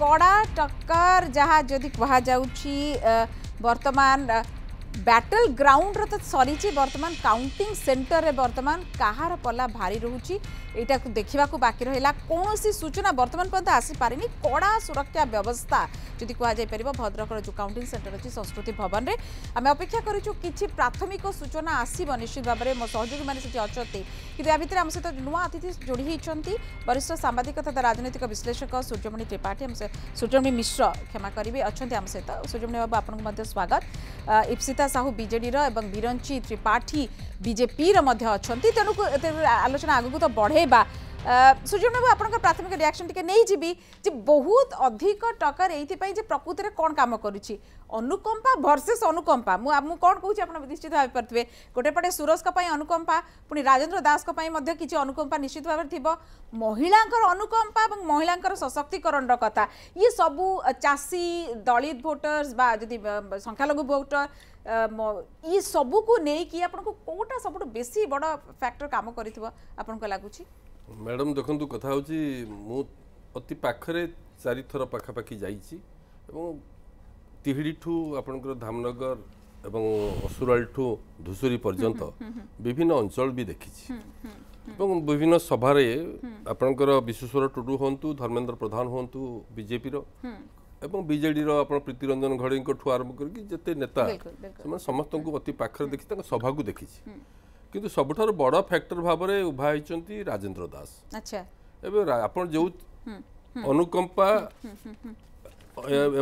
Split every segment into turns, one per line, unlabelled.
कड़ा टक्कर जहाँ जदि कहा वर्तमान ବ୍ୟାଟେଲ ଗ୍ରାଉଣ୍ଡର ତ ସରିଛି ବର୍ତ୍ତମାନ କାଉଣ୍ଟିଂ ସେଣ୍ଟରରେ ବର୍ତ୍ତମାନ କାହାର ପଲା ଭାରି ରହୁଛି ଏଇଟାକୁ ଦେଖିବାକୁ ବାକି ରହିଲା କୌଣସି ସୂଚନା ବର୍ତ୍ତମାନ ପର୍ଯ୍ୟନ୍ତ ଆସିପାରିନି କଡ଼ା ସୁରକ୍ଷା ବ୍ୟବସ୍ଥା ଯଦି କୁହାଯାଇପାରିବ ଭଦ୍ରକର ଯେଉଁ କାଉଣ୍ଟିଂ ସେଣ୍ଟର ଅଛି ସଂସ୍କୃତି ଭବନରେ ଆମେ ଅପେକ୍ଷା କରିଛୁ କିଛି ପ୍ରାଥମିକ ସୂଚନା ଆସିବ ନିଶ୍ଚିତ ଭାବରେ ମୋ ସହଯୋଗୀମାନେ ସେଠି ଅଛନ୍ତି କିନ୍ତୁ ୟା ଭିତରେ ଆମ ସହିତ ନୂଆ ଅତିଥି ଯୋଡ଼ି ହୋଇଛନ୍ତି ବରିଷ୍ଠ ସାମ୍ବାଦିକ ତଥା ରାଜନୈତିକ ବିଶ୍ଳେଷକ ସୂର୍ଯ୍ୟମଣି ତ୍ରିପାଠୀ ଆମ ସୂର୍ଯ୍ୟମଣି ମିଶ୍ର କ୍ଷମା କରିବେ ଅଛନ୍ତି ଆମ ସହିତ ସୂର୍ଯ୍ୟମଣି ବାବୁ ଆପଣଙ୍କୁ ମଧ୍ୟ ସ୍ୱାଗତ ଇପ୍ସିତା ଅର୍ପିତା ସାହୁ ବିଜେଡ଼ିର ଏବଂ ବିରଞ୍ଚି ତ୍ରିପାଠୀ ବିଜେପିର ମଧ୍ୟ ଅଛନ୍ତି ତେଣୁ ଆଲୋଚନା ଆଗକୁ ତ ବଢ଼େଇବା ସୁଜନ ବାବୁ ଆପଣଙ୍କ ପ୍ରାଥମିକ ରିଆକ୍ସନ୍ ଟିକେ ନେଇଯିବି ଯେ ବହୁତ ଅଧିକ ଟକର ଏଇଥିପାଇଁ ଯେ ପ୍ରକୃତରେ କ'ଣ କାମ କରୁଛି ଅନୁକମ୍ପା ଭର୍ସେସ୍ ଅନୁକମ୍ପା ମୁଁ ମୁଁ କ'ଣ କହୁଛି ଆପଣ ନିଶ୍ଚିତ ଭାବେ ପାରୁଥିବେ ଗୋଟେ ପଟେ ସୁରଜଙ୍କ ପାଇଁ ଅନୁକମ୍ପା ପୁଣି ରାଜେନ୍ଦ୍ର ଦାସଙ୍କ ପାଇଁ ମଧ୍ୟ କିଛି ଅନୁକମ୍ପା ନିଶ୍ଚିତ ଭାବରେ ଥିବ ମହିଳାଙ୍କର ଅନୁକମ୍ପା ଏବଂ ମହିଳାଙ୍କର ସଶକ୍ତିକରଣର କଥା ଇଏ ସବୁ ଚାଷୀ ଦଳିତ ଭୋଟର୍ସ ବା ଯଦି ସଂଖ୍ୟାଲଘୁ ଭୋଟର୍ ଇସବୁକୁ ନେଇକି ଆପଣଙ୍କୁ କେଉଁଟା ସବୁଠୁ ବେଶୀ ବଡ଼ ଫ୍ୟାକ୍ଟର କାମ କରିଥିବ ଆପଣଙ୍କୁ
ଲାଗୁଛି ମ୍ୟାଡ଼ାମ୍ ଦେଖନ୍ତୁ କଥା ହେଉଛି ମୁଁ ଅତି ପାଖରେ ଚାରିଥର ପାଖାପାଖି ଯାଇଛି ଏବଂ ତିହିଡ଼ିଠୁ ଆପଣଙ୍କର ଧାମନଗର ଏବଂ ଅସୁରାଳିଠୁ ଧୂସୁରୀ ପର୍ଯ୍ୟନ୍ତ ବିଭିନ୍ନ ଅଞ୍ଚଳ ବି ଦେଖିଛି ଏବଂ ବିଭିନ୍ନ ସଭାରେ ଆପଣଙ୍କର ବିଶ୍ୱେଶ୍ୱର ଟୁଡ଼ୁ ହୁଅନ୍ତୁ ଧର୍ମେନ୍ଦ୍ର ପ୍ରଧାନ ହୁଅନ୍ତୁ ବିଜେପିର ଏବଂ ବିଜେଡ଼ିର ଆପଣ ପ୍ରୀତିରଞ୍ଜନ ଘଡ଼େଇଙ୍କଠୁ ଆରମ୍ଭ କରିକି ଯେତେ ନେତା ସେମାନେ ସମସ୍ତଙ୍କୁ ଅତି ପାଖରେ ଦେଖି ତାଙ୍କ ସଭାକୁ ଦେଖିଛି କିନ୍ତୁ ସବୁଠାରୁ ବଡ଼ ଫ୍ୟାକ୍ଟର ଭାବରେ ଉଭା ହେଇଛନ୍ତି ରାଜେନ୍ଦ୍ର ଦାସ ଏବେ ଆପଣ ଯେଉଁ ଅନୁକମ୍ପା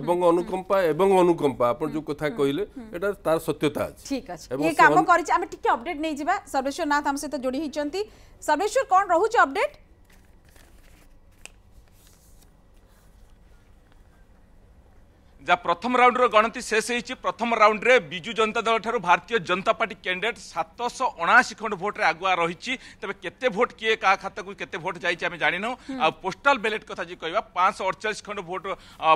এবং অনুকম্পা এবং অনুকম্পা আপন যে কথা কইলে এটা তার সত্যতা আছে ঠিক আছে এই কাম
করিছে আমি টিকে আপডেট নেই যিবা সর্বেশ্বর নাথ আম সহিত জড়ি হইছন্তি সর্বেশ্বর কোন রহুছে আপডেট
যা প্রথম রাউন্ডর গণতি শেষ হয়েছে প্রথম রাউন্ডে বিজু জনতা দল ঠার ভারতীয় জনতা পার্টি ক্যান্ডিডেট সাতশহ অনাশি খণ্ড ভোটে আগুয়া রয়েছে তবে কেতে ভোট কিয়ে কাহা খাতাকু কেতে ভোট যাইছে আমি জানি নাও পোস্টাল ব্যালেট কথা যে কহা পাঁচশহ অড়চাশ খণ্ড ভোট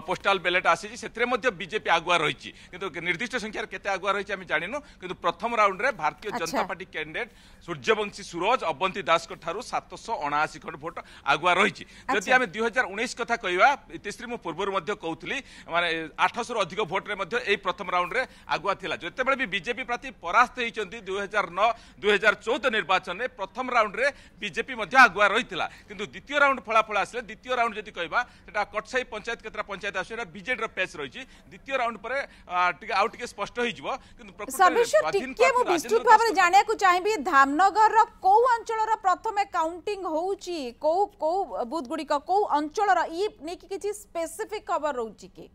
পোস্টাল ব্যালেট আসিছে সেতরে মধ্যে বিজেপি আগুয়া রয়েছে কিন্তু নির্দিষ্ট সংখ্যার কেতে আগুয়া রয়েছে আমি জানি নাও কিন্তু প্রথম রাউন্ডে ভারতীয় জনতা পার্টি ক্যান্ডিডেট সূর্যবংশী সুরজ অবন্তী দাসক ঠার সাতশহ অনাশি খণ্ড ভোট আগুয়া রয়েছে যদি আমি দুই হাজার উনিশ কথা কহা ইতিশ্রী মু পূর্বর মধ্যে কৌলি মানে आठश रु अधिक भोट्रे प्रथम राउंड में आगुआ था जो भी बीजेपी प्रार्थी परास्त होती दुई हजार नौ दुई हजार चौदह निर्वाचन में प्रथम राउंड में बीजेपी आगुआ रही कि द्वितीय राउंड फलाफल आसे द्वितीय राउंड जी कह कटसाई पंचायत के पंचायत आसा विजे पेज रही द्वितीय राउंड पर स्पष्ट
धामनगर रो अंचल रो प्रथमे काउंटिंग होउची को गुडी को को अंचल स्पेसिफिक खबर रहउची के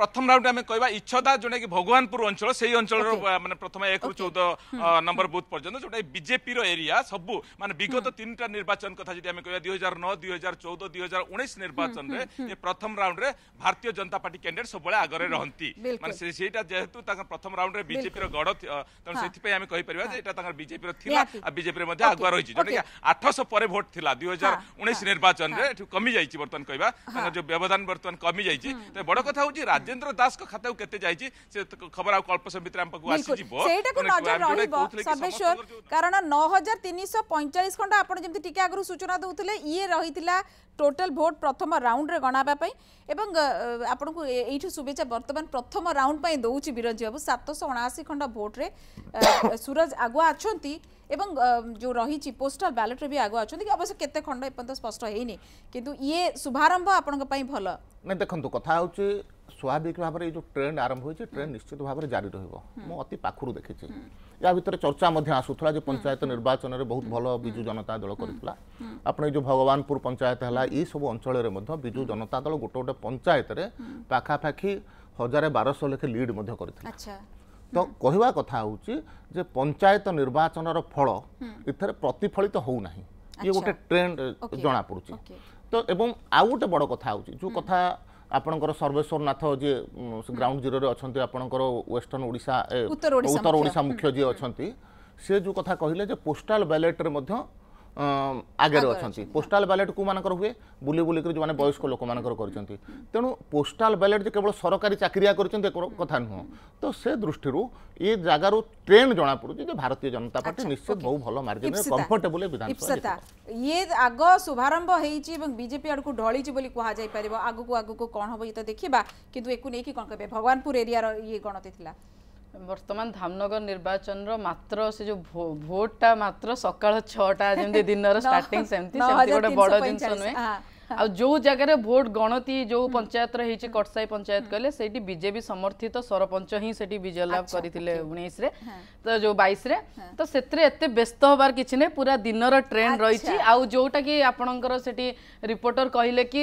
প্রথম রাউন্ড আমি কহবা ইচ্ছদা যেটা কি ভগবানপুর অঞ্চল সেই অঞ্চলের মানে প্রথমে এক রু চৌদ নম্বর বুথ পর্যন্ত যেটা বিজেপি এরিয়া সব মানে বিগত তিনটা নির্বাচন কথা যদি আমি কহবা দুই হাজার নয় দুই হাজার চৌদ দুই হাজার উনিশ নির্বাচনরে প্রথম রাউন্ডে ভারতীয় জনতা পার্টি ক্যান্ডিডেট সবুলে আগরে রহতি মানে সেইটা যেহেতু তাঁর প্রথম রাউন্ডে বিজেপি গড় তেমন সেইপাই আমি কহিপারিবা যে এটা তাঁর বিজেপি লা আর বিজেপির মধ্যে আগুয়া রয়েছে যেটা কি আঠশো পরে ভোট লা দুই হাজার উনিশ নির্বাচনরে এটি কমি যাই বর্তমান কহবা তাঁর যে ব্যবধান বর্তমান কমি যাই তো বড় কথা হচ্ছে রাজেন্দ্র দাসক খাতাও কেতে যাইছি সে খবর আউ অল্প সময় ভিতরে আমাকে আসি যাব সেইটাকু নজর রহিব সর্বেশ্বর
কারণ 9345 খন্ডা আপন যেমতি টিকে আগরু সূচনা দউতলে ইয়ে রহিতিলা টোটাল ভোট প্রথম রাউন্ড রে গণাবা পাই এবং আপনার এইঠু শুভেচ্ছা বর্তমান প্রথম রাউন্ড পাই দৌছি বিরজ বাবু 779 খন্ডা ভোট রে সুরজ আগুয়া আছন্তি এবং যে রয়েছে পোস্টাল ব্যালটরে বি আগুয়া অনেক অবশ্য কেতে খণ্ড এপর্যন্ত স্পষ্ট হয়নি কিন্তু ইয়ে শুভারম্ভ আপনার ভাল
না দেখুন কথা হচ্ছে ସ୍ୱାଭାବିକ ଭାବରେ ଏଇ ଯେଉଁ ଟ୍ରେଣ୍ଡ ଆରମ୍ଭ ହୋଇଛି ଟ୍ରେଣ୍ଡ ନିଶ୍ଚିତ ଭାବରେ ଜାରି ରହିବ ମୁଁ ଅତି ପାଖରୁ ଦେଖିଛି ୟା ଭିତରେ ଚର୍ଚ୍ଚା ମଧ୍ୟ ଆସୁଥିଲା ଯେ ପଞ୍ଚାୟତ ନିର୍ବାଚନରେ ବହୁତ ଭଲ ବିଜୁ ଜନତା ଦଳ କରିଥିଲା ଆପଣ ଏଇ ଯେଉଁ ଭଗବାନପୁର ପଞ୍ଚାୟତ ହେଲା ଏଇସବୁ ଅଞ୍ଚଳରେ ମଧ୍ୟ ବିଜୁ ଜନତା ଦଳ ଗୋଟେ ଗୋଟେ ପଞ୍ଚାୟତରେ ପାଖାପାଖି ହଜାରେ ବାରଶହ ଲେଖେ ଲିଡ୍ ମଧ୍ୟ କରିଥିଲା ତ କହିବା କଥା ହେଉଛି ଯେ ପଞ୍ଚାୟତ ନିର୍ବାଚନର ଫଳ ଏଥିରେ ପ୍ରତିଫଳିତ ହେଉନାହିଁ ଇଏ ଗୋଟେ ଟ୍ରେଣ୍ଡ ଜଣାପଡ଼ୁଛି ତ ଏବଂ ଆଉ ଗୋଟେ ବଡ଼ କଥା ହେଉଛି ଯେଉଁ କଥା ଆପଣଙ୍କର ସର୍ବେଶ୍ୱରନାଥ ଯିଏ ଗ୍ରାଉଣ୍ଡ ଜିରୋରେ ଅଛନ୍ତି ଆପଣଙ୍କର ୱେଷ୍ଟର୍ଣ୍ଣ ଓଡ଼ିଶା ଉତ୍ତର ଓଡ଼ିଶା ମୁଖ୍ୟ ଯିଏ ଅଛନ୍ତି ସେ ଯେଉଁ କଥା କହିଲେ ଯେ ପୋଷ୍ଟାଲ ବ୍ୟାଲେଟ୍ରେ ମଧ୍ୟ ଆଗରେ ଅଛନ୍ତି ପୋଷ୍ଟାଲ ବ୍ୟାଲେଟ୍ କେଉଁମାନଙ୍କର ହୁଏ ବୁଲି ବୁଲିକରି ଯେଉଁମାନେ ବୟସ୍କ ଲୋକମାନଙ୍କର କରିଛନ୍ତି ତେଣୁ ପୋଷ୍ଟାଲ ବ୍ୟାଲେଟ୍ ଯେ କେବଳ ସରକାରୀ ଚାକିରିଆ କରିଛନ୍ତି କଥା ନୁହଁ ତ ସେ ଦୃଷ୍ଟିରୁ ଏ ଜାଗାରୁ ଟ୍ରେଣ୍ଡ ଜଣାପଡ଼ୁଛି ଯେ ଭାରତୀୟ ଜନତା ପାର୍ଟି ନିଶ୍ଚିତ ବହୁ ଭଲ ମାର୍ଜିନରେ କମ୍ଫର୍ଟେବୁଲ ବିଧାନସଭା
ଇଏ
ଆଗ ଶୁଭାରମ୍ଭ ହେଇଛି ଏବଂ ବିଜେପି ଆଡ଼କୁ ଢଳିଛି ବୋଲି କୁହାଯାଇପାରିବ ଆଗକୁ ଆଗକୁ କ'ଣ ହେବ ଇଏ ତ ଦେଖିବା କିନ୍ତୁ ଏକୁ ନେଇକି କ'ଣ କହିବେ ଭଗବାନପୁର ଏରିଆର ଇଏ ଗଣତି ଥିଲା
ବର୍ତ୍ତମାନ ଧାମନଗର ନିର୍ବାଚନର ମାତ୍ର ସେ ଯେଉଁ ଭୋଟଟା ମାତ୍ର ସକାଳ ଛଅଟା ଯେମିତି ଦିନର ଷ୍ଟାର୍ଟିଂ ସେମିତି ସେମିତି ଗୋଟେ ବଡ଼ ଜିନିଷ ନୁହେଁ ଆଉ ଯୋଉ ଜାଗାରେ ଭୋଟ ଗଣତି ଯୋଉ ପଞ୍ଚାୟତର ହେଇଛି କଟସାହି ପଞ୍ଚାୟତ କହିଲେ ସେଇଠି ବିଜେପି ସମର୍ଥିତ ସରପଞ୍ଚ ହିଁ ସେଠି ବିଜୟ ଲାଭ କରିଥିଲେ ଉଣେଇଶରେ ତ ଯୋଉ ବାଇଶରେ ତ ସେଥିରେ ଏତେ ବ୍ୟସ୍ତ ହବାର କିଛି ନାହିଁ ପୁରା ଦିନର ଟ୍ରେଣ୍ଡ ରହିଛି ଆଉ ଯୋଉଟା କି ଆପଣଙ୍କର ସେଠି ରିପୋର୍ଟର କହିଲେ କି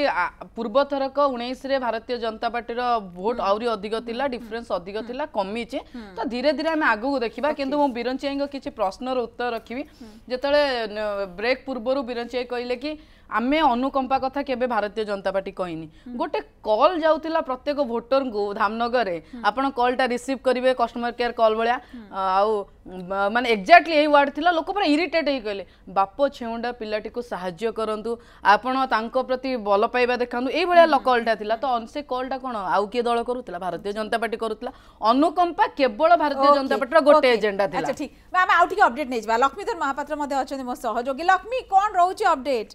ପୂର୍ବଥରକ ଉଣେଇଶରେ ଭାରତୀୟ ଜନତା ପାର୍ଟିର ଭୋଟ ଆହୁରି ଅଧିକ ଥିଲା ଡିଫରେନ୍ସ ଅଧିକ ଥିଲା କମିଛି ତ ଧୀରେ ଧୀରେ ଆମେ ଆଗକୁ ଦେଖିବା କିନ୍ତୁ ମୁଁ ବିରଞ୍ଚିଆଇଙ୍କ କିଛି ପ୍ରଶ୍ନର ଉତ୍ତର ରଖିବି ଯେତେବେଳେ ବ୍ରେକ୍ ପୂର୍ବରୁ ବିରଞ୍ଚିଆଇ କହିଲେ କି আমি অনুকম্পা কথা কেবে ভারতীয় জনতা পার্টি কইনি গোটে কল যাওতিলা প্রত্যেক ভোটর ভোটরকু ধামনগরে আপন কলটা রিসিভ করিবে কাস্টমার কেয়ার কল ভাইয়া আউ মানে এক্স্যাক্টলি এই ওয়ার্ড লা লোক পরে ইরিটেট হই কইলে বাপ ছেউন্ডা পিলাটি কো সাহায্য করন্তু আপন তাঙ্ক প্রতি বল পাইবা দেখান্তু এই এইভাবে কলটা লা তো অনসে কলটা কোন আউ কি দল করুলা ভারতীয় জনতা পার্টি করুলা অনুকম্পা কেবল ভারতীয় জনতা পার্টির গোটে এজেন্ডা লা আচ্ছা
ঠিক আমি আউ টিকে অপডেট নেই যা লক্ষ্মীধর মহাপাত্র মধ্যে অনেক মো সহযোগী লক্ষ্মী কোন রয়েছে অপডেট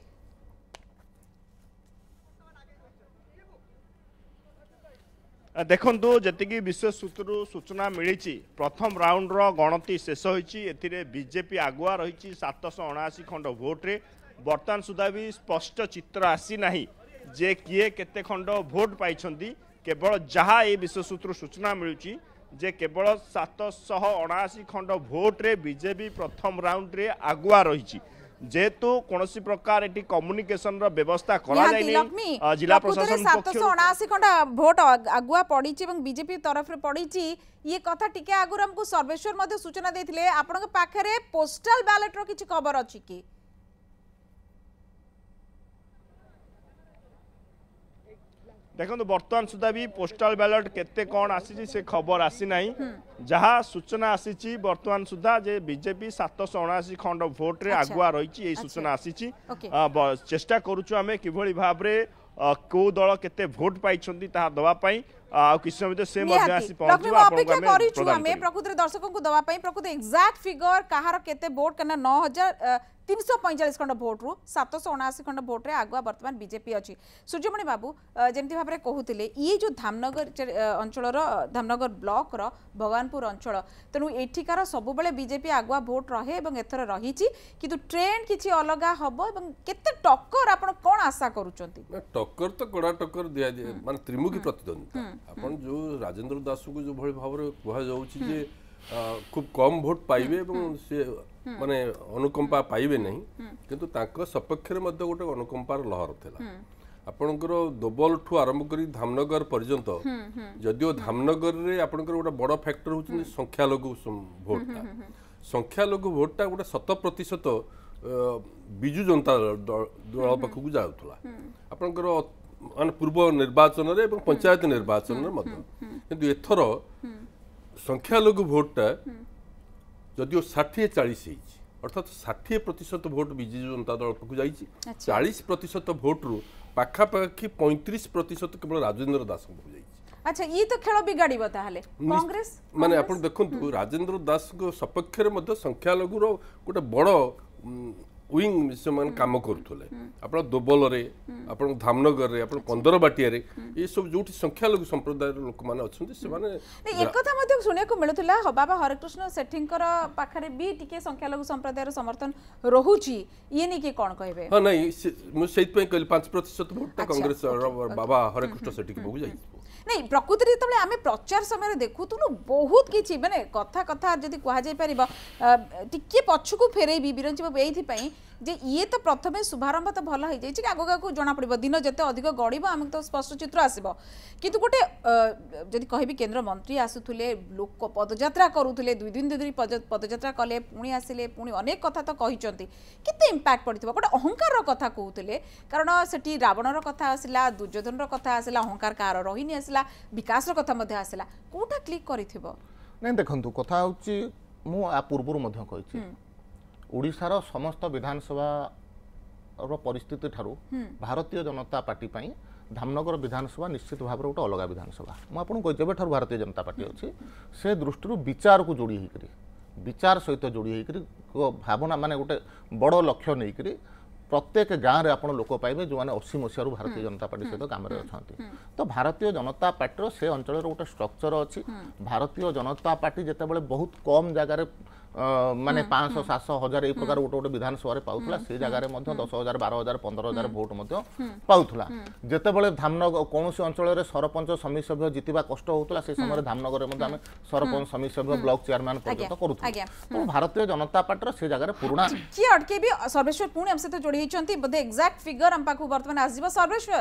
ଦେଖନ୍ତୁ ଯେତିକି ବିଶ୍ୱ ସୂତ୍ରରୁ ସୂଚନା ମିଳିଛି ପ୍ରଥମ ରାଉଣ୍ଡର ଗଣତି ଶେଷ ହୋଇଛି ଏଥିରେ ବିଜେପି ଆଗୁଆ ରହିଛି ସାତଶହ ଅଣାଅଶୀ ଖଣ୍ଡ ଭୋଟ୍ରେ ବର୍ତ୍ତମାନ ସୁଦ୍ଧା ବି ସ୍ପଷ୍ଟ ଚିତ୍ର ଆସିନାହିଁ ଯେ କିଏ କେତେ ଖଣ୍ଡ ଭୋଟ୍ ପାଇଛନ୍ତି କେବଳ ଯାହା ଏଇ ବିଶ୍ୱ ସୂତ୍ରରୁ ସୂଚନା ମିଳୁଛି ଯେ କେବଳ ସାତଶହ ଅଣାଅଶୀ ଖଣ୍ଡ ଭୋଟ୍ରେ ବିଜେପି ପ୍ରଥମ ରାଉଣ୍ଡରେ ଆଗୁଆ ରହିଛି যেহেতু কোণী প্রকার এটি কম্যুনিকেসন ব্যবস্থা করা যায়নি জেলা প্রশাসন সাতশো
অনাশি খন্ডা ভোট আগুয়া পড়িছি এবং বিজেপি তরফরে পড়িছি ইয়ে কথা টিকে আগুর আমাকে সর্বেশ্বর মধ্যে সূচনা দিয়ে আপনার পাখে পোস্টাল ব্যালেটর কিছু খবর অছি কি
ଦେଖନ୍ତୁ ବର୍ତ୍ତମାନ ସୁଦ୍ଧା ବି ପୋଷ୍ଟାଲ ବ୍ୟାଲଟ କେତେ କ'ଣ ଆସିଛି ସେ ଖବର ଆସିନାହିଁ ଯାହା ସୂଚନା ଆସିଛି ବର୍ତ୍ତମାନ ସୁଦ୍ଧା ଯେ ବିଜେପି ସାତଶହ ଅଣାଅଶୀ ଖଣ୍ଡ ଭୋଟରେ ଆଗୁଆ ରହିଛି ଏହି ସୂଚନା ଆସିଛି ଚେଷ୍ଟା କରୁଛୁ ଆମେ କିଭଳି ଭାବରେ କେଉଁ ଦଳ କେତେ ଭୋଟ ପାଇଛନ୍ତି ତାହା ଦେବା ପାଇଁ ଆଉ କିଛି ସମୟ ଭିତରେ ସେ ମଧ୍ୟ ଆସି ପହଞ୍ଚିବ ଆପଣଙ୍କୁ କରିଛୁ ଆମେ
ପ୍ରକୃତରେ ଦର୍ଶକଙ୍କୁ ଦେବା ପାଇଁ ପ୍ରକୃତ ଏକ୍ଜାକ୍ଟ ଫିଗର କାହାର କେତେ ଭୋଟ୍ କାହିଁକିନା ନଅ ହଜାର তিনশো পঁয়চাশ খণ্ড ভোট্রু সাতশো অনাশি খণ্ড ভোট্রে আগুয়া বর্তমান বিজেপি অছি সূর্যমণি বাবু যেমি ভাবে কুলে ইয়ে যে ধামনগর অঞ্চলর ধামনগর ব্লকর ভগবানপুর অঞ্চল তেমন এঠিকার সবুলে বিজেপি আগুয়া ভোট রহে এবং এথর রয়েছে কিন্তু ট্রেন্ড কিছু অলগা হব এবং কেতে টক্কর আপনার কোণ আশা করছেন
টক্কর তো কড়া টক্কর দিয়া মানে ত্রিমুখী প্রতিদ্বন্দ্বিতা ଆପଣ ଯେଉଁ ରାଜେନ୍ଦ୍ର ଦାସଙ୍କୁ ଯେଉଁଭଳି ଭାବରେ କୁହାଯାଉଛି ଯେ ଖୁବ କମ୍ ଭୋଟ ପାଇବେ ଏବଂ ସିଏ ମାନେ ଅନୁକମ୍ପା ପାଇବେ ନାହିଁ କିନ୍ତୁ ତାଙ୍କ ସପକ୍ଷରେ ମଧ୍ୟ ଗୋଟେ ଅନୁକମ୍ପାର ଲହର ଥିଲା ଆପଣଙ୍କର ଦୋବଲଠୁ ଆରମ୍ଭ କରି ଧାମନଗର ପର୍ଯ୍ୟନ୍ତ ଯଦିଓ ଧାମନଗରରେ ଆପଣଙ୍କର ଗୋଟେ ବଡ଼ ଫ୍ୟାକ୍ଟର ହେଉଛନ୍ତି ସଂଖ୍ୟାଲଘୁ ଭୋଟଟା ସଂଖ୍ୟାଲଘୁ ଭୋଟଟା ଗୋଟେ ଶତ ପ୍ରତିଶତ ବିଜୁ ଜନତା ଦଳ ପାଖକୁ ଯାଉଥିଲା ଆପଣଙ୍କର पूर्व निर्वाचन पंचायत निर्वाचन एथर संख्याोटा जदिओिए चाहिस अर्थात् प्रतिशत भोट विजु जनता दल पकु चालिस प्रतिशत भोट रु प्रतिशत केवल राजेन्द्र दासु खेलाडी मजेन्द्र दास्यालघु र गए ୱିଙ୍ଗ ସେମାନେ କାମ କରୁଥିଲେ ଆପଣ ଦୋବଲରେ ଆପଣଙ୍କ ଧାମନଗରରେ ଆପଣ କନ୍ଦରବାଟିଆରେ ଏସବୁ ଯେଉଁଠି ସଂଖ୍ୟାଲଘୁ ସମ୍ପ୍ରଦାୟର ଲୋକମାନେ ଅଛନ୍ତି ସେମାନେ ଏକଥା
ମଧ୍ୟ ଶୁଣିବାକୁ ମିଳୁଥିଲା ବାବା ହରେକୃଷ୍ଣ ସେଠୀଙ୍କର ପାଖରେ ବି ଟିକେ ସଂଖ୍ୟାଲଘୁ ସମ୍ପ୍ରଦାୟର ସମର୍ଥନ ରହୁଛି ଇଏ ନେଇକି କ'ଣ କହିବେ ହଁ
ନାଇଁ ମୁଁ ସେଇଥିପାଇଁ କହିଲି ପାଞ୍ଚ ପ୍ରତିଶତ ଭୋଟ କଂଗ୍ରେସର ବାବା ହରେକୃଷ୍ଣ ସେଠୀଙ୍କ ପାଖକୁ ଯାଇଛି
ନାଇଁ ପ୍ରକୃତିରେ ଯେତେବେଳେ ଆମେ ପ୍ରଚାର ସମୟରେ ଦେଖୁଥିଲୁ ବହୁତ କିଛି ମାନେ କଥା କଥା ଯଦି କୁହାଯାଇପାରିବ ଟିକିଏ ପଛକୁ ଫେରେଇବି ବିରଞ୍ଜି ବାବୁ ଏଇଥିପାଇଁ যে ইয়ে তো প্রথমে শুভারম্ভ তো ভালো হয়ে যাই আগে আগে জনা জনাপড়ব দিন যেতে অধিক গড়ব আমি তো স্পষ্ট চিত্র আসব কিন্তু গোটে যদি কহবি কেন্দ্রমন্ত্রী আসুলে লোক পদযাত্রা করুলে দুই দিন দুই দিন পদযাত্রা কলে পুঁ আসলে পুঁ অনেক কথা তো কিন্তু ইম্প্যাক্ট পড়ে গোটে অহংকার কথা কুলে কারণ সেটি রাবণর কথা আসলা দুর্যোধনর কথা আসলা অহংকার কার রহিনি আসলা বিকাশর কথা মধ্যে আসলা কোটা ক্লিক করে
দেখুন কথা হচ্ছে মু পূর্ব মধ্যে কইছি ଓଡ଼ିଶାର ସମସ୍ତ ବିଧାନସଭାର ପରିସ୍ଥିତି ଠାରୁ ଭାରତୀୟ ଜନତା ପାର୍ଟି ପାଇଁ ଧାମନଗର ବିଧାନସଭା ନିଶ୍ଚିତ ଭାବରେ ଗୋଟେ ଅଲଗା ବିଧାନସଭା ମୁଁ ଆପଣଙ୍କୁ କହିଛି ଯେବେଠାରୁ ଭାରତୀୟ ଜନତା ପାର୍ଟି ଅଛି ସେ ଦୃଷ୍ଟିରୁ ବିଚାରକୁ ଯୋଡ଼ି ହେଇକରି ବିଚାର ସହିତ ଯୋଡ଼ି ହେଇକରି ଭାବନା ମାନେ ଗୋଟେ ବଡ଼ ଲକ୍ଷ୍ୟ ନେଇକରି প্রত্যেক গাঁরে আপনার লোক পাইবে যে অশী মশার ভারতীয় জনতা পার্টি সহ গ্রামে অনেক তো ভারতীয় জনতা পার্টির সে অঞ্চলের গোটে স্ট্রকচর অছি ভারতীয় জনতা পার্টি যেতবে বহুত কম জায়গায় ମାନେ ପାଞ୍ଚଶହ ସାତଶହ ହଜାର ଏଇ ପ୍ରକାର ଗୋଟେ ଗୋଟେ ବିଧାନସଭାରେ ପାଉଥିଲା ସେ ଜାଗାରେ ମଧ୍ୟ ଦଶ ହଜାର ବାର ହଜାର ପନ୍ଦର ହଜାର ଭୋଟ ମଧ୍ୟ ପାଉଥିଲା ଯେତେବେଳେ ଧାମନଗର କୌଣସି ଅଞ୍ଚଳରେ ସରପଞ୍ଚ ସମିତି ସଭ୍ୟ ଜିତିବା କଷ୍ଟ ହେଉଥିଲା ସେ ସମୟରେ ଧାମନଗରରେ ମଧ୍ୟ ଆମେ ସରପଞ୍ଚ ସମିତି ସଭ୍ୟ ବ୍ଲକ ଚେୟାରମ୍ୟାନ ପର୍ଯ୍ୟନ୍ତ କରୁଥିଲୁ ତେଣୁ ଭାରତୀୟ ଜନତା ପାର୍ଟିର ସେ ଜାଗାରେ ପୁରୁଣା
କିଏ ଅଟକେଇବି ସର୍ବେଶ୍ୱର ପୁଣି ଆମ ସହିତ ଯୋଡ଼ି ହେଇଛନ୍ତି ବୋଧେ ଏକ୍ଜାକ୍ଟ ଫିଗର ଆମ ପାଖକୁ ବର୍ତ୍ତମାନ ଆସିଯିବ ସର୍ବେଶ୍ୱର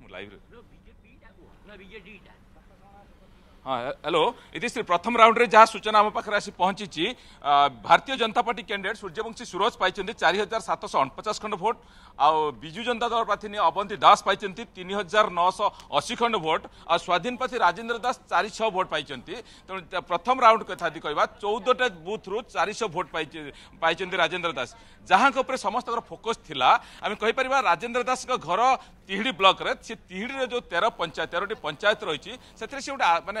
ମୁଁ ଲାଇଭରେ হ্যালো ইতিশ্রী প্রথম রাউন্ডে যা সূচনা আমার পাখে আসি পৌঁছিছি ভারতীয় জনতা পার্টি ক্যান্ডিডেট সূর্যবংশী সুরজ পাই চারি হাজার সাতশহ অনপচাশ খণ্ড ভোট আউ বিজু জনতা দল প্রার্থী অবন্তী দাস পাই তিন হাজার নশ অশী খণ্ড ভোট আর স্বাধীন প্রার্থী রাজেন্দ্র দাস চারিশ ভোট পাই তেমন প্রথম রাউন্ড কথা যদি কহা চৌদটা বুথ্রু চারিশ ভোট পাই রাজেন্দ্র দাস যাহাঙ্ক উপরে সমস্ত ফোকস লা আমি কহিপার রাজেন্দ্র দাসঙ্ক ঘর তিহিড়ি ব্লকরে সে তিহিড়ির যে তের পঞ্চায়েত তেরোটি পঞ্চায়েত রয়েছে সেটি সে গোটে মানে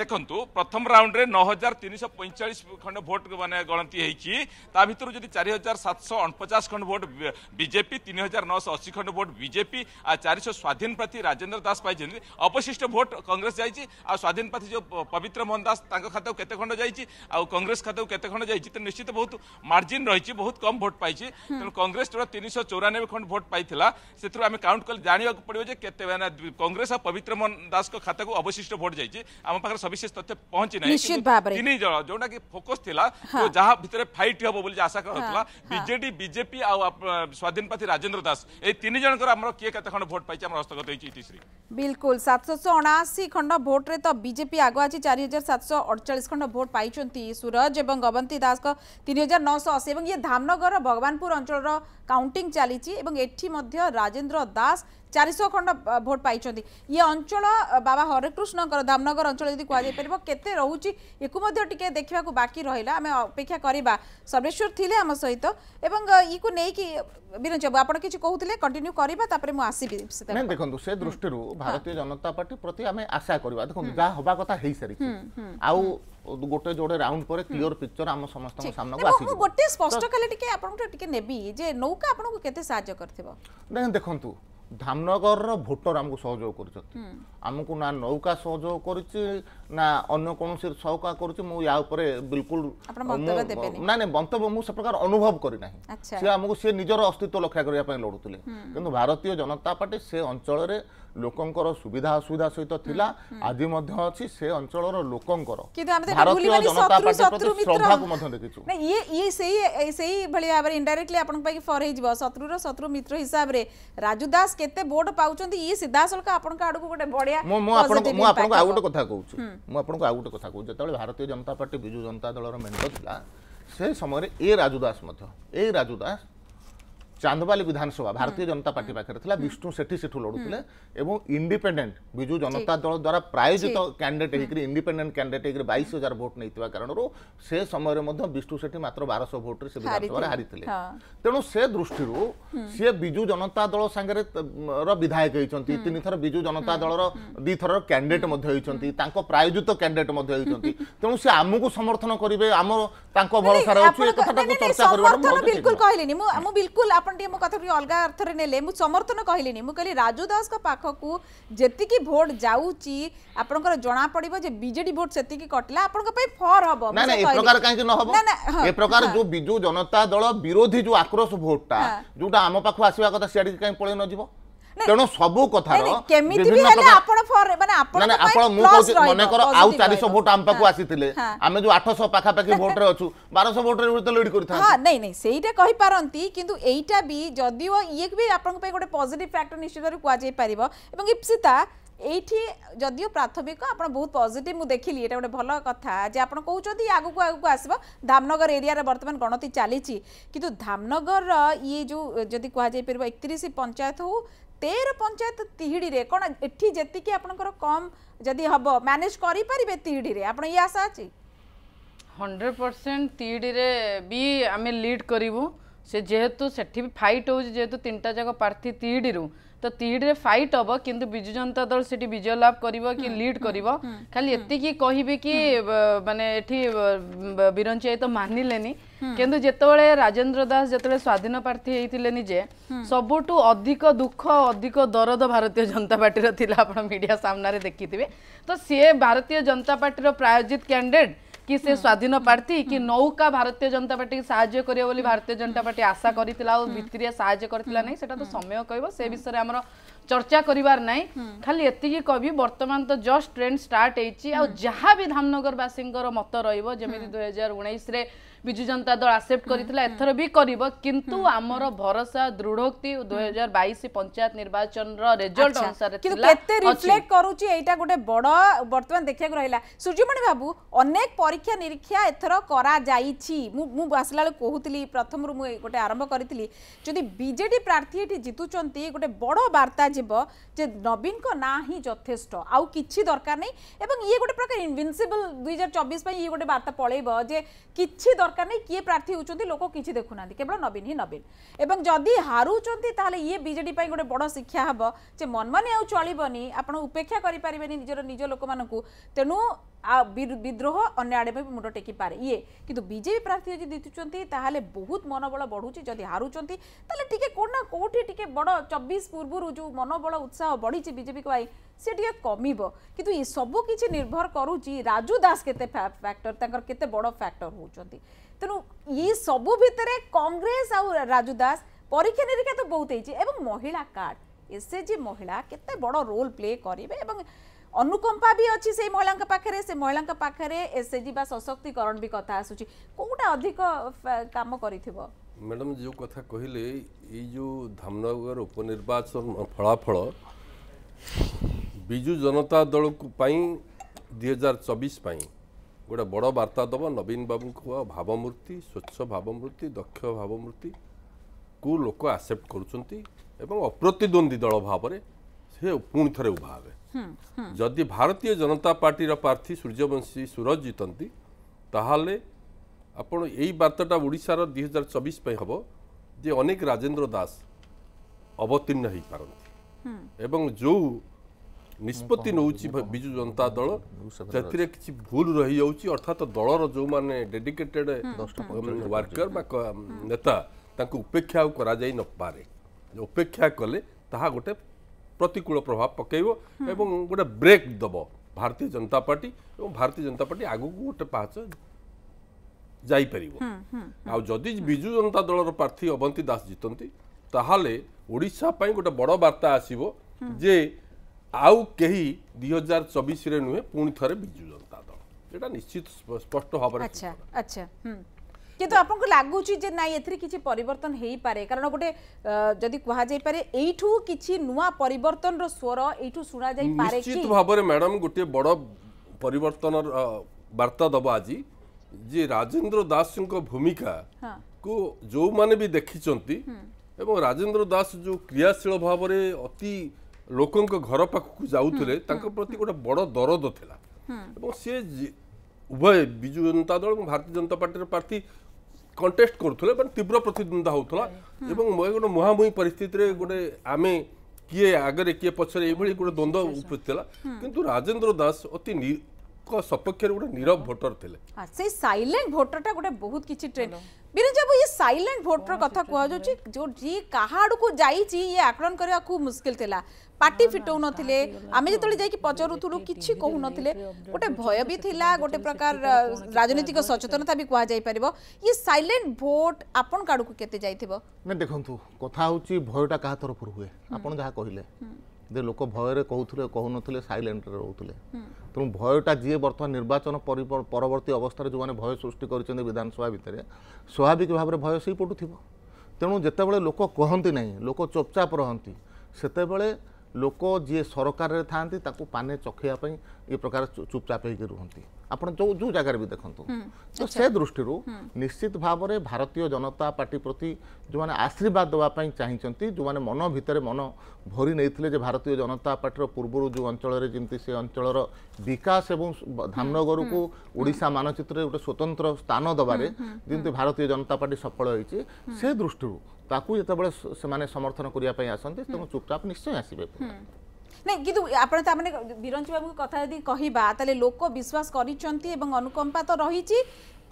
ଦେଖନ୍ତୁ ପ୍ରଥମ ରାଉଣ୍ଡରେ ନଅ ହଜାର ତିନିଶହ ପଇଁଚାଳିଶ ଖଣ୍ଡ ଭୋଟ ମାନେ ଗଣତି ହେଇଛି ତା ଭିତରୁ ଯଦି ଚାରି ହଜାର ସାତଶହ ଅଣପଚାଶ ଖଣ୍ଡ ଭୋଟ ବିଜେପି ତିନି ହଜାର ନଅଶହ ଅଶୀ ଖଣ୍ଡ ଭୋଟ ବିଜେପି ଚାରିଶହ ସ୍ୱାଧୀନ ପ୍ରାର୍ଥୀ ରାଜେନ୍ଦ୍ର ଦାସ ପାଇଛନ୍ତି ଅବଶିଷ୍ଟ ଭୋଟ କଂଗ୍ରେସ ଯାଇଛି ଆଉ ସ୍ୱାଧୀନ ପ୍ରାର୍ଥୀ ଯେଉଁ ପବିତ୍ର ମୋହନ ଦାସ ତାଙ୍କ ଖାତାକୁ କେତେ ଖଣ୍ଡ ଯାଇଛି ଆଉ କଂଗ୍ରେସ ଖାତାକୁ କେତେ ଖଣ୍ଡ ଯାଇଛି ତେଣୁ ନିଶ୍ଚିତ ବହୁତ ମାର୍ଜିନ୍ ରହିଛି ବହୁତ କମ୍ ଭୋଟ ପାଇଛି ତେଣୁ କଂଗ୍ରେସ ଯୋଉଟା ତିନିଶହ ଚଉରାନବେ ଖଣ୍ଡ ଭୋଟ ପାଇଥିଲା ସେଥିରୁ ଆମେ କାଉଣ୍ଟ କଲେ ଜାଣିବାକୁ ପଡ଼ିବ ଯେ କେତେ ମାନେ କଂଗ୍ରେସ ଆଉ ପବିତ୍ର ମୋହନ ଦାସଙ୍କ ଖାତାକୁ ଅବଶିଷ୍ଟ ଭୋଟ ଯାଇଛି ଆମ ପାଖରେ सविशेष तथ्य पहुंची नहीं जो फोकस जहाँ भितर फाइट हम बोली आशा करजेडी बजेपी स्वाधीन प्रति राजेन्द्र दास जन किए कत खंड भोट पाई हस्तगत
बिल्कुल सात अनाशी खंड भोट्रे तो बीजेपी आगुआ चार हजार सात सौ अड़चाश खंड भोट पाई सूरज और अवंती दास हजार नौश अशी ए धामनगर भगवानपुर अंचल কাউন্টিং চালিছি এবং এটি মধ্য রাজেন্দ্র দাস চারিশহ খণ্ড ভোট পাইছেন ইয়ে অঞ্চল বাবা হরেকৃষ্ণকর ধামনগর অঞ্চল যদি কুযাইপার কেতে রয়েছে একু টিকি দেখা বাকি রহলা আমি অপেক্ষা করা সর্বেশ্বর লে আমার সহিত এবং ইকু নেইকি বিরঞ্জ বাবু আপনার কিছু কৌলে কন্টিনিউ করা তাপরে মু আসিবি না দেখুন
সে দৃষ্টি ভারতীয় জনতা পার্টি প্রতি আমি আশা করা দেখুন যা হওয়া কথা হয়ে সারিছে আউ ଗୋଟେ ଯୋଡ଼େ ରାଉଣ୍ଡ ପରେ କ୍ଲିଅର ପିକ୍ଚର ଆମ ସମସ୍ତଙ୍କ ସାମ୍ନାକୁ ଆସିବ ମୁଁ ଗୋଟେ
ସ୍ପଷ୍ଟ କଲେ ଟିକେ ଆପଣଙ୍କଠୁ ଟିକେ ନେବି ଯେ ନୌକା ଆପଣଙ୍କୁ କେତେ ସାହାଯ୍ୟ କରିଥିବ
ନାଇଁ ଦେଖନ୍ତୁ ଧାମନଗରର ଭୋଟର ଆମକୁ ସହଯୋଗ କରୁଛନ୍ତି ଆମକୁ ନା ନୌକା ସହଯୋଗ କରିଛି ନା ଅନ୍ୟ କୌଣସି ସହକା କରୁଛି ମୁଁ ୟା ଉପରେ ବିଲକୁଲ ନାଇଁ ନାଇଁ ମନ୍ତବ୍ୟ ମୁଁ ସେ ପ୍ରକାର ଅନୁଭବ କରିନାହିଁ ସେ ଆମକୁ ସେ ନିଜର ଅସ୍ତିତ୍ୱ ରକ୍ଷା କରିବା ପାଇଁ ଲଢ଼ୁଥିଲେ କିନ୍ତୁ ଭାରତୀୟ ଜନତା ପାର୍ଟି ସେ ଅଞ୍ଚଳରେ ଲୋକଙ୍କର ସୁବିଧା ଅସୁବିଧା ସହିତ ଥିଲା ଆଜି ମଧ୍ୟ ଅଛି ସେ ଅଞ୍ଚଳର ଲୋକଙ୍କର ଭାରତୀୟ ଜନତା ପାର୍ଟି ପ୍ରତି ଶ୍ରଦ୍ଧାକୁ ମଧ୍ୟ ଦେଖିଛୁ
ଇଏ ଇଏ ସେଇ ସେଇଭଳି ଭାବରେ ଇଣ୍ଡାଇରେକ୍ଟଲି ଆପଣଙ୍କ ପାଇଁ ଫର ହେଇଯିବ ଶତ୍ରୁର ଶତ୍ରୁ ମିତ୍ର ହିସାବରେ ରାଜୁ ଦାସ କେତେ ଭୋଟ ପାଉଛନ୍ତି ଇଏ ସିଧାସଳଖ ଆପଣଙ୍କ ଆଡ଼କୁ ଗୋଟେ ବଢ଼ିଆ ମୁଁ ମୁଁ ଆପଣଙ୍କୁ ମୁଁ ଆପଣଙ୍କୁ ଆଉ ଗୋଟେ
କଥା କହୁଛି ମୁଁ ଆପଣଙ୍କୁ ଆଉ ଗୋଟେ କଥା କହୁଛି ଯେତେବେଳେ ଭାରତୀୟ ଜନତା ପାର୍ଟି ବିଜୁ ଜନତା ଦଳର ମେଣ୍ଟ ଥିଲା ସେ ସମୟରେ ଏ ରାଜୁ ଦାସ ମଧ୍ୟ ଏ ରାଜୁ ଦାସ ଚାନ୍ଦବାଲି ବିଧାନସଭା ଭାରତୀୟ ଜନତା ପାର୍ଟି ପାଖରେ ଥିଲା ବିଷ୍ଣୁ ସେଠୀ ସେଠୁ ଲଢ଼ୁଥିଲେ ଏବଂ ଇଣ୍ଡିପେଣ୍ଡେଣ୍ଟ ବିଜୁ ଜନତା ଦଳ ଦ୍ୱାରା ପ୍ରାୟୋଜିତ କ୍ୟାଣ୍ଡିଡେଟ୍ ହେଇକରି ଇଣ୍ଡିପେଣ୍ଡେଣ୍ଟ କ୍ୟାଣ୍ଡିଡେଟ୍ ହେଇକରି ବାଇଶ ହଜାର ଭୋଟ୍ ନେଇଥିବା କାରଣରୁ ସେ ସମୟରେ ମଧ୍ୟ ବିଷ୍ଣୁ ସେଠୀ ମାତ୍ର ବାରଶହ ଭୋଟ୍ରେ ସେ ବିଧାନସଭାରେ ହାରିଥିଲେ ତେଣୁ ସେ ଦୃଷ୍ଟିରୁ ସିଏ ବିଜୁ ଜନତା ଦଳ ସାଙ୍ଗରେ ର ବିଧାୟକ ହେଇଛନ୍ତି ତିନିଥର ବିଜୁ ଜନତା ଦଳର ଦୁଇଥର କ୍ୟାଣ୍ଡିଡେଟ୍ ମଧ୍ୟ ହେଇଛନ୍ତି ତାଙ୍କ ପ୍ରାୟୋଜିତ କ୍ୟାଣ୍ଡିଡେଟ୍ ମଧ୍ୟ ହେଇଛନ୍ତି ତେଣୁ ସେ ଆମକୁ ସମର୍ଥନ କରିବେ ଆମ ତାଙ୍କ ଭରସାରେ ଅଛି ଏ କଥାଟାକୁ ଚର୍ଚ୍ଚା କରିବା ବିଲକୁଲ କହିଲେନି
ମୁଁ ବିଲକୁଲ ଆପଣ ଆପଣ ଟିକେ ମୋ କଥାକୁ ଟିକେ ଅଲଗା ଅର୍ଥରେ ନେଲେ ମୁଁ ସମର୍ଥନ କହିଲିନି ମୁଁ କହିଲି ରାଜୁ ଦାସଙ୍କ ପାଖକୁ ଯେତିକି ଭୋଟ ଯାଉଛି ଆପଣଙ୍କର ଜଣାପଡିବ ଯେ ବିଜେଡି ଭୋଟ ସେତିକି କଟିଲା ଆପଣଙ୍କ ପାଇଁ ଫର ହବ ଏ ପ୍ରକାର କାହିଁକି ନ ହବ ଏ ପ୍ରକାର ଯୋଉ
ବିଜୁ ଜନତା ଦଳ ବିରୋଧୀ ଯୋଉ ଆକ୍ରୋଶ ଭୋଟଟା ଯୋଉଟା ଆମ ପାଖକୁ ଆସିବା କଥା ସିଆଡେ କାହିଁ ପଳେଇ ନଯିବ ତେଣୁ ସବୁ କଥାର ଆପଣ ମୁଁ କହୁଛି ମନେକର ଆଉ ଚାରିଶହ ଭୋଟ ଆମ ପାଖକୁ ଆସିଥିଲେ ଆମେ ଯୋଉ ଆଠଶହ ପାଖାପାଖି ଭୋଟରେ ଅଛୁ ବାରଶହ ଭୋଟରେ ତ ଲିଡ୍ କରିଥାନ୍ତି ହଁ
ନାଇଁ ନାଇଁ ସେଇଟା କହିପାରନ୍ତି କିନ୍ତୁ ଏଇଟା ବି ଯଦିଓ ଇଏ ବି ଆପଣଙ୍କ ପାଇଁ ଗୋଟେ ପଜିଟିଭ ଫ୍ୟାକ୍ଟର ନିଶ୍ଚିତ ଭାବରେ କୁହାଯାଇ ପାରିବ ଏବଂ ଇପ୍ସିତା এইটি যদিও প্রাথমিক আপনার বহু পজিটিভ মু দেখিলি এটা গোটে ভাল কথা যে আপনার কৌন আগুক আগুক আসব ধামনগর এরিয়ার বর্তমান গণতি চালিছি কিন্তু ধামনগর ইয়ে যে যদি কুহযাই পার একত্রিশ পঞ্চায়েত হোক তের পঞ্চায়েত তিহিড়ি কোণ এটি যেতিকি আপনার কম যদি হব ম্যানেজ করে পারে তিহিড়ি আপনার ইয়ে আশা আছে
হন্ড্রেড পরসেন্ট তিহিড়ি বি আমি লিড করবু সে যেহেতু সেটি ফাইট হচ্ছে যেহেতু তিনটা যাক প্রার্থী তিহিড়ি তো তিହିଡ଼ିରେ ଫାଇଟ୍ ହବ କିନ୍ତୁ ବିଜୁ ଜନତା ଦଳ ସେଠି ବିଜୟ ଲାଭ କରିବ କି ଲିଡ୍ କରିବ ଖାଲି ଏତିକି କହିବେ କି ମାନେ ଏଠି ବିରଞ୍ଚିଆଇ ତ ମାନିଲେନି କିନ୍ତୁ ଯେତେବେଳେ ରାଜେନ୍ଦ୍ର ଦାସ ଯେତେବେଳେ ସ୍ୱାଧୀନ ପ୍ରାର୍ଥୀ ହେଇଥିଲେ ନିଜେ ସବୁଠୁ ଅଧିକ ଦୁଃଖ ଅଧିକ ଦରଦ ଭାରତୀୟ ଜନତା ପାର୍ଟିର ଥିଲା ଆପଣ ମିଡିଆ ସାମ୍ନାରେ ଦେଖିଥିବେ ତ ସିଏ ଭାରତୀୟ ଜନତା ପାର୍ଟିର ପ୍ରାୟୋଜିତ କ୍ୟାଣ୍ଡିଡେଟ୍ କି ସେ ସ୍ୱାଧୀନ ପ୍ରାର୍ଥୀ କି ନୌକା ଭାରତୀୟ ଜନତା ପାର୍ଟିକୁ ସାହାଯ୍ୟ କରିବ ବୋଲି ଭାରତୀୟ ଜନତା ପାର୍ଟି ଆଶା କରିଥିଲା ଆଉ ଭିତ୍ତିରେ ସାହାଯ୍ୟ କରିଥିଲା ନାହିଁ ସେଟା ତ ସମୟ କହିବ ସେ ବିଷୟରେ ଆମର চর্চা করিবার নাই খালি এতিকি কবি বর্তমান তো জস্ট ট্রেন্ড স্টার্ট হয়েছি আ যা বি ধামনগরবাসীঙ্কর মত রহব যেমি দুই হাজার উনিশে ବିଜୁ ଜନତା ଦଳ ଆକ୍ସେପ୍ଟ କରିଥିଲା ଏଥର ବି କରିବ କିନ୍ତୁ ଆମର ଭରସା ଦୃଢ଼ୋକ୍ତି ଦୁଇ ହଜାର ବାଇଶ ପଞ୍ଚାୟତ ନିର୍ବାଚନର ରେଜଲ୍ଟ ଅନୁସାରେ କେତେ ରିଫ୍ଲେକ୍ଟ କରୁଛି ଏଇଟା ଗୋଟେ ବଡ଼
ବର୍ତ୍ତମାନ ଦେଖିବାକୁ ରହିଲା ସୂର୍ଯ୍ୟମଣି ବାବୁ ଅନେକ ପରୀକ୍ଷା ନିରୀକ୍ଷା ଏଥର କରାଯାଇଛି ମୁଁ ମୁଁ ଆସିଲା ବେଳେ କହୁଥିଲି ପ୍ରଥମରୁ ମୁଁ ଗୋଟେ ଆରମ୍ଭ କରିଥିଲି ଯଦି ବିଜେଡି ପ୍ରାର୍ଥୀ ଏଠି ଜିତୁଛନ୍ତି ଗୋଟେ ବଡ଼ ବାର୍ତ୍ତା ଯିବ ଯେ ନବୀନଙ୍କ ନାଁ ହିଁ ଯଥେଷ୍ଟ ଆଉ କିଛି ଦରକାର ନାହିଁ ଏବଂ ଇଏ ଗୋଟେ ପ୍ରକାର ଇନଭିନ୍ସିବଲ୍ ଦୁଇ ହଜାର ଚବିଶ ପାଇଁ ଇଏ ଗୋଟେ ବାର୍ତ୍ତା ପଳେଇବ ଯେ କିଛି ଦରକାର দরকার নেই কিয়ে প্রার্থী হচ্ছেন লোক কিছু দেখু না কেবল নবীন হি নবীন এবং যদি হারুচার তাহলে ইয়ে বিজেডি গোটে বড় শিক্ষা হব যে মনমানি আউ চলবনি আপনার উপেক্ষা করে পারবে নিজের নিজ লোক তেণু বিদ্রোহ অন্য আড়ে মুন্ড টেকি পারে ইয়ে কিন্তু বিজেপি প্রার্থী যদি জিতুচার তাহলে বহুত মনোবল বড়ুচি যদি হারুচার তাহলে টিকে কোটি না কোটি টিকে বড় চব্বিশ পূর্ব যে মনোবল উৎসাহ বড়িছে বিজেপি পাই সে টিকে কমিব কিন্তু এসবু কিছু নির্ভর করুচি রাজু দাস কেতে ফ্যাক্টর তাঁর কেতে বড় ফ্যাক্টর হচ্ছেন তেমন ই সব ভিতরে কংগ্রেস আজু দাস পরীক্ষা নিরীক্ষা তো বহুত হয়েছে এবং মহিলা কার্ড এসএচজি মহিলা কত বড় রোল প্লে করবে এবং অনুকম্পা বি অছি সেই মহিলাঙ্ক পাখরে সে মহিলাঙ্ক পাখরে এসএচজি বা সশক্তিকরণ বি কথা আসুচি কোটা অধিক কাম করিথিব
ম্যাডাম যে কথা কহিলে এই যে ধামনগর উপনির্বাচন ফলাফল বিজু জনতা দল দুই হাজার চব্বিশ ଗୋଟେ ବଡ଼ ବାର୍ତ୍ତା ଦେବ ନବୀନ ବାବୁଙ୍କୁ ଭାବମୂର୍ତ୍ତି ସ୍ୱଚ୍ଛ ଭାବମୂର୍ତ୍ତି ଦକ୍ଷ ଭାବମୂର୍ତ୍ତିକୁ ଲୋକ ଆକ୍ସେପ୍ଟ କରୁଛନ୍ତି ଏବଂ ଅପ୍ରତିଦ୍ୱନ୍ଦ୍ୱୀ ଦଳ ଭାବରେ ସେ ପୁଣି ଥରେ ଉଭା ହେବେ ଯଦି ଭାରତୀୟ ଜନତା ପାର୍ଟିର ପ୍ରାର୍ଥୀ ସୂର୍ଯ୍ୟବଂଶୀ ସୁରଜ ଜିତନ୍ତି ତାହେଲେ ଆପଣ ଏଇ ବାର୍ତ୍ତାଟା ଓଡ଼ିଶାର ଦୁଇ ହଜାର ଚବିଶ ପାଇଁ ହେବ ଯେ ଅନେକ ରାଜେନ୍ଦ୍ର ଦାସ ଅବତୀର୍ଣ୍ଣ ହୋଇପାରନ୍ତି ଏବଂ ଯେଉଁ निष्पत्ति नजु जनता दल भुल रहि अर्थात् दल र जो मेडिकेटेड वार्कर नेता उपेक्षा गराइ नपारे उपेक्षा कले ता गए प्रतिकूल प्रभाव एवं गोटे ब्रेक दब भारतीय जनता पार्टी पर्टी भारतीय जनता पार्टी पर्ट आगको गएच
जाइपार
विजु जनता दल र प्रार्थी अवन्ती दास जितति तपाईँ गए बड बारा आस ଆଉ କେହି ଦୁଇ ହଜାର ଚବିଶରେ ନୁହେଁ ପୁଣି ଥରେ ବିଜୁ ଜନତା ଦଳ ଏଇଟା ନିଶ୍ଚିତ ସ୍ପଷ୍ଟ ଭାବରେ ଆଚ୍ଛା
ଆଚ୍ଛା কিন্তু আপনার লাগুচি যে না এর কিছু পরিবর্তন হয়ে পড়ে কারণ গোটে যদি কুহযাই পারে এইঠু কিছু নূয়া পরিবর্তনর স্বর এইঠু শুনা যাই পারে কি নিশ্চিত ভাবে
ম্যাডাম গোটিয়ে বড় পরিবর্তনর বার্তা দেব আজি যে রাজেন্দ্র দাসଙ୍କ ভূমিকা কু ଯେଉଁମାନେ ବି ଦେଖିଛନ୍ତି ଏବଂ ରାଜେନ୍ଦ୍ର ଦାସ ଯେଉଁ କ୍ରିୟାଶୀଳ ଭାବରେ ଅତି ଲୋକଙ୍କ ଘର ପାଖକୁ ଯାଉଥିଲେ ତାଙ୍କ ପ୍ରତି ଗୋଟେ ବଡ଼ ଦରଦ ଥିଲା ଏବଂ ସିଏ ଉଭୟ ବିଜୁ ଜନତା ଦଳ ଏବଂ ଭାରତୀୟ ଜନତା ପାର୍ଟିର ପ୍ରାର୍ଥୀ କଣ୍ଟେଷ୍ଟ କରୁଥିଲେ ମାନେ ତୀବ୍ର ପ୍ରତିଦ୍ୱନ୍ଦ୍ୱିତା ହେଉଥିଲା ଏବଂ ଗୋଟେ ମୁହାଁମୁହିଁ ପରିସ୍ଥିତିରେ ଗୋଟେ ଆମେ କିଏ ଆଗରେ କିଏ ପଛରେ ଏଇଭଳି ଗୋଟେ ଦ୍ୱନ୍ଦ୍ୱ ଉପସ୍ଥିତ ଥିଲା କିନ୍ତୁ ରାଜେନ୍ଦ୍ର ଦାସ ଅତି ସପକ୍ଷରେ ଗୋଟେ ନିରବ ଭୋଟର ଥିଲେ
ସେ ସାଇଲେଣ୍ଟ ଭୋଟରଟା ଗୋଟେ ବହୁତ କିଛି ଟ୍ରେଣ୍ଡ ବିରଜ ବାବୁ ଇଏ ସାଇଲେଣ୍ଟ ଭୋଟର କଥା କୁହାଯାଉଛି ଯୋଉ ଯିଏ କାହା ଆଡ଼କୁ ଯାଇଛି ଇଏ ଆକଳନ କରିବା ଖୁବ ମୁସ୍କିଲ ଥିଲା ପାଟି ଫିଟଉନଥିଲେ ଆମେ ଯେତେବେଳେ ଯାଇକି ପଚାରୁଥିଲୁ କିଛି କହୁନଥିଲେ ଗୋଟେ ଭୟ ବି ଥିଲା ଗୋଟେ ପ୍ରକାର ରାଜନୈତିକ ସଚେତନତା ବି କୁହାଯାଇପାରିବ ଇଏ ସାଇଲେଣ୍ଟ ଭୋଟ ଆପଣଙ୍କ ଆଡ଼କୁ କେତେ ଯାଇଥିବ
ନା ଦେଖନ୍ତୁ କଥା ହେଉଛି ଭୟଟା କାହା ତରଫରୁ ହୁଏ ଆପଣ ଯାହା କହିଲେ ଯେ ଲୋକ ଭୟରେ କହୁଥିଲେ କହୁନଥିଲେ ସାଇଲେଣ୍ଟରେ ରହୁଥିଲେ ତେଣୁ ଭୟଟା ଯିଏ ବର୍ତ୍ତମାନ ନିର୍ବାଚନ ପରବର୍ତ୍ତୀ ଅବସ୍ଥାରେ ଯେଉଁମାନେ ଭୟ ସୃଷ୍ଟି କରିଛନ୍ତି ବିଧାନସଭା ଭିତରେ ସ୍ୱାଭାବିକ ଭାବରେ ଭୟ ସେଇ ପଟୁଥିବ ତେଣୁ ଯେତେବେଳେ ଲୋକ କହନ୍ତି ନାହିଁ ଲୋକ ଚୁପଚାପ ରହନ୍ତି ସେତେବେଳେ ଲୋକ ଯିଏ ସରକାରରେ ଥାଆନ୍ତି ତାକୁ ପାନେ ଚଖେଇବା ପାଇଁ ଏ ପ୍ରକାର ଚୁପଚାପ ହେଇକି ରୁହନ୍ତି ଆପଣ ଯେଉଁ ଯେଉଁ ଜାଗାରେ ବି ଦେଖନ୍ତୁ ତ ସେ ଦୃଷ୍ଟିରୁ ନିଶ୍ଚିତ ଭାବରେ ଭାରତୀୟ ଜନତା ପାର୍ଟି ପ୍ରତି ଯେଉଁମାନେ ଆଶୀର୍ବାଦ ଦେବା ପାଇଁ ଚାହିଁଛନ୍ତି ଯେଉଁମାନେ ମନ ଭିତରେ ମନ ଭରି ନେଇଥିଲେ ଯେ ଭାରତୀୟ ଜନତା ପାର୍ଟିର ପୂର୍ବରୁ ଯେଉଁ ଅଞ୍ଚଳରେ ଯେମିତି ସେ ଅଞ୍ଚଳର ବିକାଶ ଏବଂ ଧାମନଗରକୁ ଓଡ଼ିଶା ମାନଚିତ୍ରରେ ଗୋଟେ ସ୍ୱତନ୍ତ୍ର ସ୍ଥାନ ଦେବାରେ ଯେମିତି ଭାରତୀୟ ଜନତା ପାର୍ଟି ସଫଳ ହୋଇଛି ସେ ଦୃଷ୍ଟିରୁ ତାକୁ ଯେତେବେଳେ ସେମାନେ ସମର୍ଥନ କରିବା ପାଇଁ ଆସନ୍ତି ତେଣୁ ଚୁପଚାପ ନିଶ୍ଚୟ ଆସିବେ
ନାଇଁ କିନ୍ତୁ ଆପଣ ତାମାନେ ବିରଞ୍ଚି ବାବୁଙ୍କ କଥା ଯଦି କହିବା ତାହେଲେ ଲୋକ ବିଶ୍ୱାସ କରିଛନ୍ତି ଏବଂ ଅନୁକମ୍ପା ତ ରହିଛି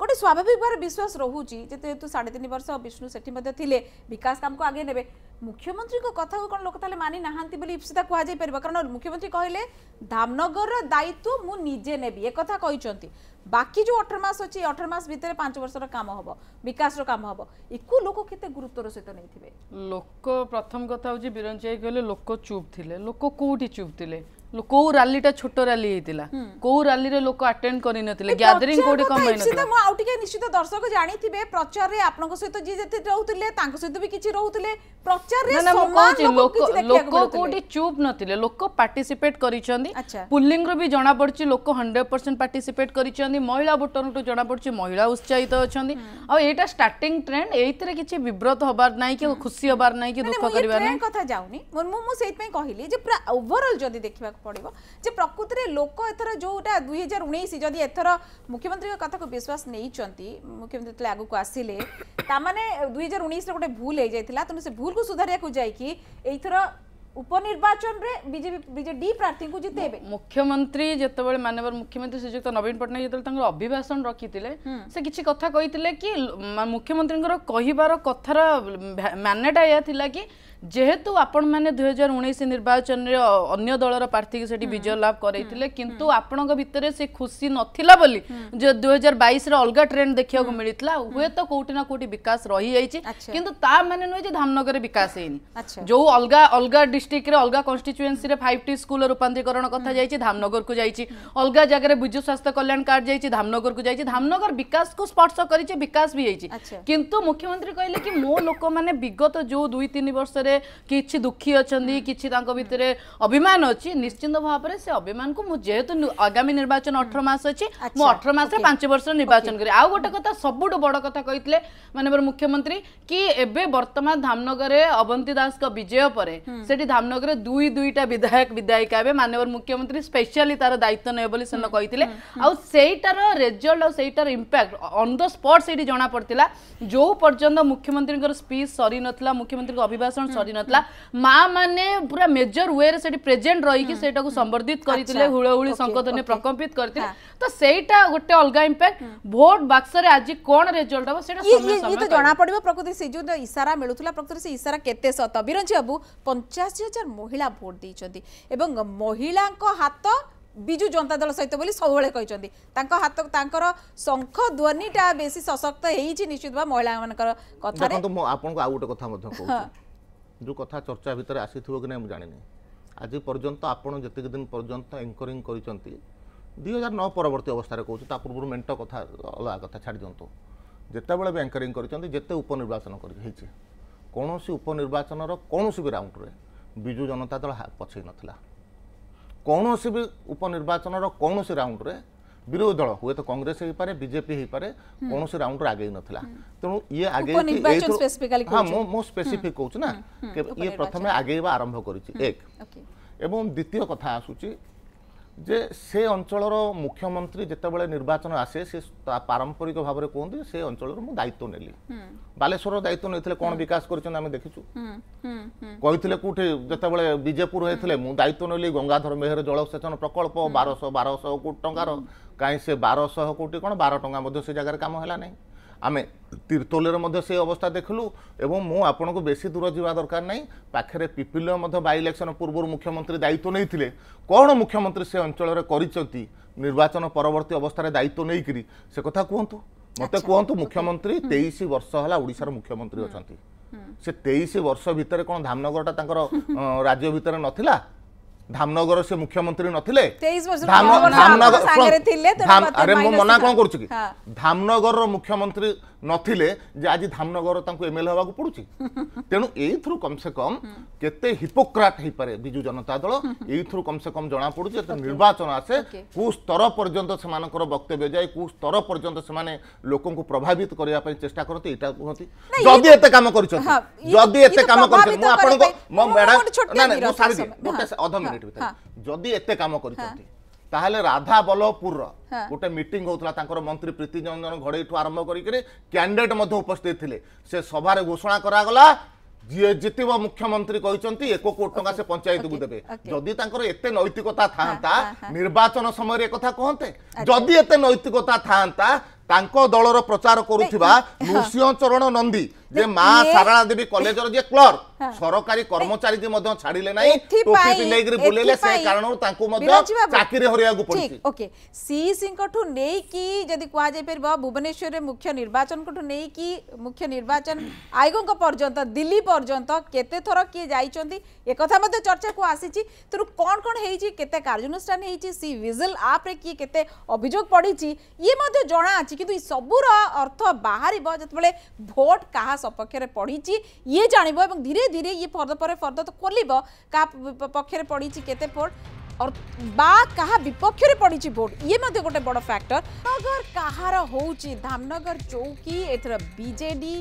গোটে স্বাভাবিক ভাবে বিশ্বাস রহুচি যে যেহেতু সাড়ে তিন বর্ষ বিষ্ণু সেঠি মধ্যে থিলে বিকাশ কামকে আগে নেবে মুখ্যমন্ত্রীঙ্ কথা কোণ লোক তাহলে মানি না বলে ইপ্সিতা কুহযাই পার কারণ মুখ্যমন্ত্রী কহিলেন ধামনগরর দায়িত্ব মু নিজে নেবি একথা কিন্তু বাকি যে অঠর মাস অছি অঠর মাস ভিতরে পাঁচ বর্ষর কাম হব বিকাশর কাম হব একু লোক কেতে গুরুত্বর সহিত নেইথিবে
লোক প্রথম কথা হচ্ছে বীরঞ্জাই কহিলেন লোক চুপ থিলে লোক কোটি চুপ থিলে କୋଉ ରାଲିଟା ଛୋଟ ରାଲି ହେଇଥିଲା କୋଉ ରାଲିରେ ଲୋକ ଆଟେଣ୍ଡ କରିନଥିଲେ ଗ୍ୟାଦରିଂ କୋଉଠି କମ ହେଇନଥିଲା
ମୁଁ ଆଉ ଟିକେ ନିଶ୍ଚିତ ଦର୍ଶକ ଜାଣିଥିବେ ପ୍ରଚାରରେ ଆପଣଙ୍କ ସହିତ ଯିଏ ଯେତେ ରହୁଥିଲେ ତାଙ୍କ ସହିତ ବି କିଛି ରହୁଥିଲେ ପ୍ରଚାରରେ ସମାନ ଲୋକ ଲୋକ କୋଉଠି
ଚୁପ୍ ନଥିଲେ ଲୋକ ପାର୍ଟିସିପେଟ କରିଛନ୍ତି ପୁଲିଂ ରୁ ବି ଜଣା ପଡୁଛି ଲୋକ 100% ପାର୍ଟିସିପେଟ କରିଛନ୍ତି ମହିଳା ଭୋଟରଙ୍କଠୁ ଜଣା ପଡୁଛି ମହିଳା ଉତ୍ସାହିତ ଅଛନ୍ତି ଆଉ ଏଇଟା ଷ୍ଟାର୍ଟିଂ ଟ୍ରେଣ୍ଡ ଏଇଥିରେ କିଛି ବିବ୍ରତ ହବାର ନାହିଁ କି ଖୁସି ହବାର ନାହିଁ କି ଦୁଃଖ କରିବାର ନାହିଁ
କଥା ଯାଉନି ମୁଁ ମୁଁ ସେଇଥିପାଇଁ କହିଲି ଯେ ପୁରା ଓଭରଅଲ୍ ଯଦି ଦେଖିବାକୁ পড়ব যে প্রকৃতরে লোক এথর যেটা দুই হাজার উনিশ যদি এথর মুখ্যমন্ত্রী কথাকে বিশ্বাস নিয়েছেন মুখ্যমন্ত্রী যেত আগুক আসলে তামানে দুই হাজার উনিশে গোটে ভুল হয়ে যাই তেমন সে ভুলকে সুধারিয়া যাইকি এইথর
উপনির্বাচনরে বিজেপি বিজেডি প্রার্থীଙ୍କୁ জিতেবে মুখ্যমন্ত্রী যেতବେଳେ ମାନ୍ୟବର ମୁଖ୍ୟମନ୍ତ୍ରୀ ଶ୍ରୀଯୁକ୍ତ ନବୀନ ପଟ୍ଟନାୟକ ଯେତେବେଳେ ତାଙ୍କର ଅଭିଭାଷଣ ରଖିଥିଲେ ସେ କିଛି କଥା କହିଥିଲେ କି ମୁଖ୍ୟମନ୍ତ୍ରୀଙ୍କର କହିବାର କଥାର ମ୍ୟାନେଟା ଏହା ଥିଲା କି ଯେହେତୁ ଆପଣମାନେ ଦୁଇ ହଜାର ଉଣେଇଶ ନିର୍ବାଚନରେ ଅନ୍ୟ ଦଳର ପ୍ରାର୍ଥୀକି ସେଠି ବିଜୟ ଲାଭ କରାଇଥିଲେ କିନ୍ତୁ ଆପଣଙ୍କ ଭିତରେ ସେ ଖୁସି ନଥିଲା ବୋଲି ଦୁଇ ହଜାର ବାଇଶରେ ଅଲଗା ଟ୍ରେଣ୍ଡ ଦେଖିବାକୁ ମିଳିଥିଲା ହୁଏତ କୋଉଠି ନା କୋଉଠି ବିକାଶ ରହିଯାଇଛି କିନ୍ତୁ ତା ମାନେ ନୁହେଁ ଯେ ଧାମନଗରରେ ବିକାଶ ହେଇନି ଯୋଉ ଅଲଗା ଅଲଗା ଡିଷ୍ଟ୍ରିକ୍ଟରେ ଅଲଗା କନଷ୍ଟିଚୁଏନ୍ସିରେ ଫାଇଭ ଟି ସ୍କୁଲର ରୂପାନ୍ତରୀକରଣ କଥା ଯାଇଛି ଧାମନଗରକୁ ଯାଇଛି ଅଲଗା ଜାଗାରେ ବିଜୁ ସ୍ୱାସ୍ଥ୍ୟ କଲ୍ୟାଣ କାର୍ଡ ଯାଇଛି ଧାମନଗରକୁ ଯାଇଛି ଧାମନଗର ବିକାଶକୁ ସ୍ପର୍ଶ କରିଛି ବିକାଶ ବି ହେଇଛି କିନ୍ତୁ ମୁଖ୍ୟମନ୍ତ୍ରୀ କହିଲେ କି ମୋ ଲୋକମାନେ ବିଗତ ଯୋଉ ଦୁଇ ତିନି ବର୍ଷରେ ভিতরে কিছু দুঃখী অনেক কিছু তাঁর ভিতরে অভিমান অছি নিশ্চিন্ত ভাবে সে অভিমান কু যেহেতু আগামী নির্বাচন অঠর মাস অছি মু অঠর মাসে পাঁচ বর্ষ নির্বাচন করি আউ গোটে কথা সবুঠু বড় কথা কে মানবর মুখ্যমন্ত্রী কি এবে বর্তমান ধামনগরে অবন্তী দাসক বিজয় পরে সেটি ধামনগরে দুই দুইটা বিধায়ক বিধায়িকা এবে মানবর মুখ্যমন্ত্রী স্পেশালি তার দায়িত্ব নেবে বলে সেদিন কে আউ সেইটার রেজল্ট আউ সেইটার ইম্প্যাক্ট অন দ স্পট সেইটি জনা পড়া যে পর্যন্ত মুখ্যমন্ত্রীঙ্কর স্পিচ সরি নথিলা মুখ্যমন্ত্রীଙ୍କ অভিভাষণ ସରିନଥିଲା ମା ମାନେ ପୁରା ମେଜର ୱେରେ ସେଠି ପ୍ରେଜେଣ୍ଟ ରହିକି ସେଇଟାକୁ ସମ୍ବର୍ଦ୍ଧିତ କରିଥିଲେ ହୁଳହୁଳି ସଂକୋଧନରେ ପ୍ରକମ୍ପିତ କରିଥିଲେ ତ ସେଇଟା ଗୋଟେ ଅଲଗା ଇମ୍ପାକ୍ଟ ଭୋଟ ବାକ୍ସରେ ଆଜି କଣ ରେଜଲ୍ଟ ହବ
ସେଇଟା ଜଣାପଡିବ ପ୍ରକୃତି ସେ ଯେଉଁ ଇସାରା ମିଳୁଥିଲା ପ୍ରକୃତି ସେ ଇସାରା କେତେ ସତ ବିରଞ୍ଜି ବାବୁ ପଞ୍ଚାଅଶୀ ହଜାର ମହିଳା ଭୋଟ ଦେଇଛନ୍ତି ଏବଂ ମହିଳାଙ୍କ ହାତ ବିଜୁ ଜନତା ଦଳ ସହିତ ବୋଲି ସବୁବେଳେ କହିଛନ୍ତି ତାଙ୍କ ହାତ ତାଙ୍କର ଶଙ୍ଖ ଧ୍ୱନିଟା ବେଶୀ ସଶକ୍ତ ହେଇଛି ନିଶ୍ଚିତ ଭାବେ ମହିଳାମାନଙ୍କର କଥା
ଆପଣଙ୍କୁ ଆଉ ଗୋଟେ କଥା ମଧ୍ୟ କହୁଛି ଯେଉଁ କଥା ଚର୍ଚ୍ଚା ଭିତରେ ଆସିଥିବ କି ନାହିଁ ମୁଁ ଜାଣିନି ଆଜି ପର୍ଯ୍ୟନ୍ତ ଆପଣ ଯେତିକି ଦିନ ପର୍ଯ୍ୟନ୍ତ ଏଙ୍କରିଂ କରିଛନ୍ତି ଦୁଇ ହଜାର ନଅ ପରବର୍ତ୍ତୀ ଅବସ୍ଥାରେ କହୁଛି ତା ପୂର୍ବରୁ ମେଣ୍ଟ କଥା ଅଲଗା କଥା ଛାଡ଼ି ଦିଅନ୍ତୁ ଯେତେବେଳେ ବି ଆଙ୍କରିଂ କରିଛନ୍ତି ଯେତେ ଉପନିର୍ବାଚନ କରି ହେଇଛି କୌଣସି ଉପନିର୍ବାଚନର କୌଣସି ବି ରାଉଣ୍ଡରେ ବିଜୁ ଜନତା ଦଳ ପଛେଇ ନଥିଲା କୌଣସି ବି ଉପନିର୍ବାଚନର କୌଣସି ରାଉଣ୍ଡରେ বিরোধী দল হুয়েত কংগ্রেস হইপারে বিজেপি হইপারে কোণী রাউন্ডর আগেই নথিলা তেণু ইয়ে আগেই হ্যাঁ মু স্পেসিফিক কৌছি না ইয়ে প্রথমে আগেইবা আরম্ভ করেছি এক এবং দ্বিতীয় কথা আসুচি যে সে অঞ্চলর মুখ্যমন্ত্রী যেতবে নির্বাচন আসে সে পারম্পরিক ভাবে কুহতি সে অঞ্চলর মু দায়িত্ব নেলি বালেশ্বর দায়িত্ব নিয়ে কোণ বিকাশ করছেন আমি দেখিছু কইলে কোটি যেতবে বিজেপুর হয়েছিল মু দায়িত্ব নেলি গঙ্গাধর মেহর জলসেচন প্রকল্প বারশহ বারশহ কোটি টাকার କାହିଁ ସେ ବାରଶହ କୋଟି କ'ଣ ବାର ଟଙ୍କା ମଧ୍ୟ ସେ ଜାଗାରେ କାମ ହେଲା ନାହିଁ ଆମେ ତିର୍ତୋଲରେ ମଧ୍ୟ ସେ ଅବସ୍ଥା ଦେଖିଲୁ ଏବଂ ମୁଁ ଆପଣଙ୍କୁ ବେଶୀ ଦୂର ଯିବା ଦରକାର ନାହିଁ ପାଖରେ ପିପିଲିର ମଧ୍ୟ ବାଇ ଇଲେକ୍ସନ୍ ପୂର୍ବରୁ ମୁଖ୍ୟମନ୍ତ୍ରୀ ଦାୟିତ୍ୱ ନେଇଥିଲେ କ'ଣ ମୁଖ୍ୟମନ୍ତ୍ରୀ ସେ ଅଞ୍ଚଳରେ କରିଛନ୍ତି ନିର୍ବାଚନ ପରବର୍ତ୍ତୀ ଅବସ୍ଥାରେ ଦାୟିତ୍ୱ ନେଇକରି ସେ କଥା କୁହନ୍ତୁ ମୋତେ କୁହନ୍ତୁ ମୁଖ୍ୟମନ୍ତ୍ରୀ ତେଇଶ ବର୍ଷ ହେଲା ଓଡ଼ିଶାର ମୁଖ୍ୟମନ୍ତ୍ରୀ ଅଛନ୍ତି ସେ ତେଇଶ ବର୍ଷ ଭିତରେ କ'ଣ ଧାମନଗରଟା ତାଙ୍କର ରାଜ୍ୟ ଭିତରେ ନଥିଲା ଧାମନଗର ସେ ମୁଖ୍ୟମନ୍ତ୍ରୀ ନଥିଲେ ଆରେ ମୁଁ ମନା କ'ଣ କରୁଛି କି ଧାମନଗରର ମୁଖ୍ୟମନ୍ତ୍ରୀ ନଥିଲେ ଯେ ଆଜି ଧାମନଗର ତାଙ୍କୁ ଏମଏଲ୍ଏ ହେବାକୁ ପଡ଼ୁଛି ତେଣୁ ଏଇଥିରୁ କମ୍ ସେ କମ୍ କେତେ ହିପୋକ୍ରାଟ ହେଇପାରେ ବିଜୁ ଜନତା ଦଳ ଏଇଥିରୁ କମ୍ ସେ କମ୍ ଜଣାପଡ଼ୁଛି ଯେତେ ନିର୍ବାଚନ ଆସେ କେଉଁ ସ୍ତର ପର୍ଯ୍ୟନ୍ତ ସେମାନଙ୍କର ବକ୍ତବ୍ୟ ଯାଏ କେଉଁ ସ୍ତର ପର୍ଯ୍ୟନ୍ତ ସେମାନେ ଲୋକଙ୍କୁ ପ୍ରଭାବିତ କରିବା ପାଇଁ ଚେଷ୍ଟା କରନ୍ତି ଏଇଟା କୁହନ୍ତି ଯଦି ଏତେ କାମ କରିଛନ୍ତି ଯଦି ଏତେ କାମ କରିଛନ୍ତି ମୁଁ ଆପଣଙ୍କ ମୋ ମ୍ୟାଡ଼ାମ୍ ନା ନା ମୁଁ ସାରିଦିଏ ଗୋଟେ ଅଧ ମିନିଟ୍ ପଏଣ୍ଟ ଭିତରେ ଯଦି ଏତେ କାମ କରିଛନ୍ତି ତାହେଲେ ରାଧା ବଲ୍ଲଭପୁରର ଗୋଟେ ମିଟିଂ ହଉଥିଲା ତାଙ୍କର ମନ୍ତ୍ରୀ ପ୍ରୀତି ରଞ୍ଜନ ଘଡ଼େଇଠୁ ଆରମ୍ଭ କରିକିରି କ୍ୟାଣ୍ଡିଡେଟ୍ ମଧ୍ୟ ଉପସ୍ଥିତ ଥିଲେ ସେ ସଭାରେ ଘୋଷଣା କରାଗଲା ଯିଏ ଜିତିବ ମୁଖ୍ୟମନ୍ତ୍ରୀ କହିଛନ୍ତି ଏକ କୋଟି ଟଙ୍କା ସେ ପଞ୍ଚାୟତକୁ ଦେବେ ଯଦି ତାଙ୍କର ଏତେ ନୈତିକତା ଥାଆନ୍ତା ନିର୍ବାଚନ ସମୟରେ କଥା କହନ୍ତେ ଯଦି ଏତେ ନୈତିକତା ଥାଆନ୍ତା ତାଙ୍କ ଦଳର ପ୍ରଚାର କରୁଥିବା ନୃସିଂହ ଚରଣ ନନ୍ଦୀ যে মা ইয়ে সারণা দেবী কলেজর যে ক্লর্ক হ্যাঁ। সরকারি কর্মচারী মধ্যে ছাড়িলে নাই টুপি পিন্ধাইকি বুলেলে সে কারণর তাঁকু মধ্যে চাকরি হরিয়াকু পড়ছি ওকে
সিইসিঙ্কঠু নেইকি যদি কোয়া যাই পারিব ভুবনেশ্বরের মুখ্য নির্বাচনকঠু নেইকি মুখ্য নির্বাচন আয়োগঙ্ক পর্যন্ত দিল্লি পর্যন্ত কেতে থর কি যাইছন্তি এ কথা মধ্যে চর্চাকু আসিছি তেণু কোন কোন হেইছি কেতে কার্যানুষ্ঠান হেইছি সি ভিজিল আপরে কি কেতে অভিযোগ পড়িছি ইয়ে মধ্যে জনা আছে কিন্তু এই সবুর অর্থ বাহারিব যেতবেলে ভোট কাহা ସପକ୍ଷରେ ପଢ଼ିଛି ଇଏ ଜାଣିବ ଏବଂ ଧୀରେ ଧୀରେ ଇଏ ଫର୍ଦ୍ଦ ପରେ ଫର୍ଦ୍ଦ ତ ଖୋଲିବ କାହା ପକ୍ଷରେ ପଢ଼ିଛି କେତେ ଭୋଟ୍ ବା କାହା ବିପକ୍ଷରେ ପଡ଼ିଛି ଭୋଟ୍ ଇଏ ମଧ୍ୟ ଗୋଟେ ବଡ଼ ଫ୍ୟାକ୍ଟର ନଗର କାହାର ହେଉଛି ଧାମନଗର ଚୌକି ଏଥର ବିଜେଡ଼ି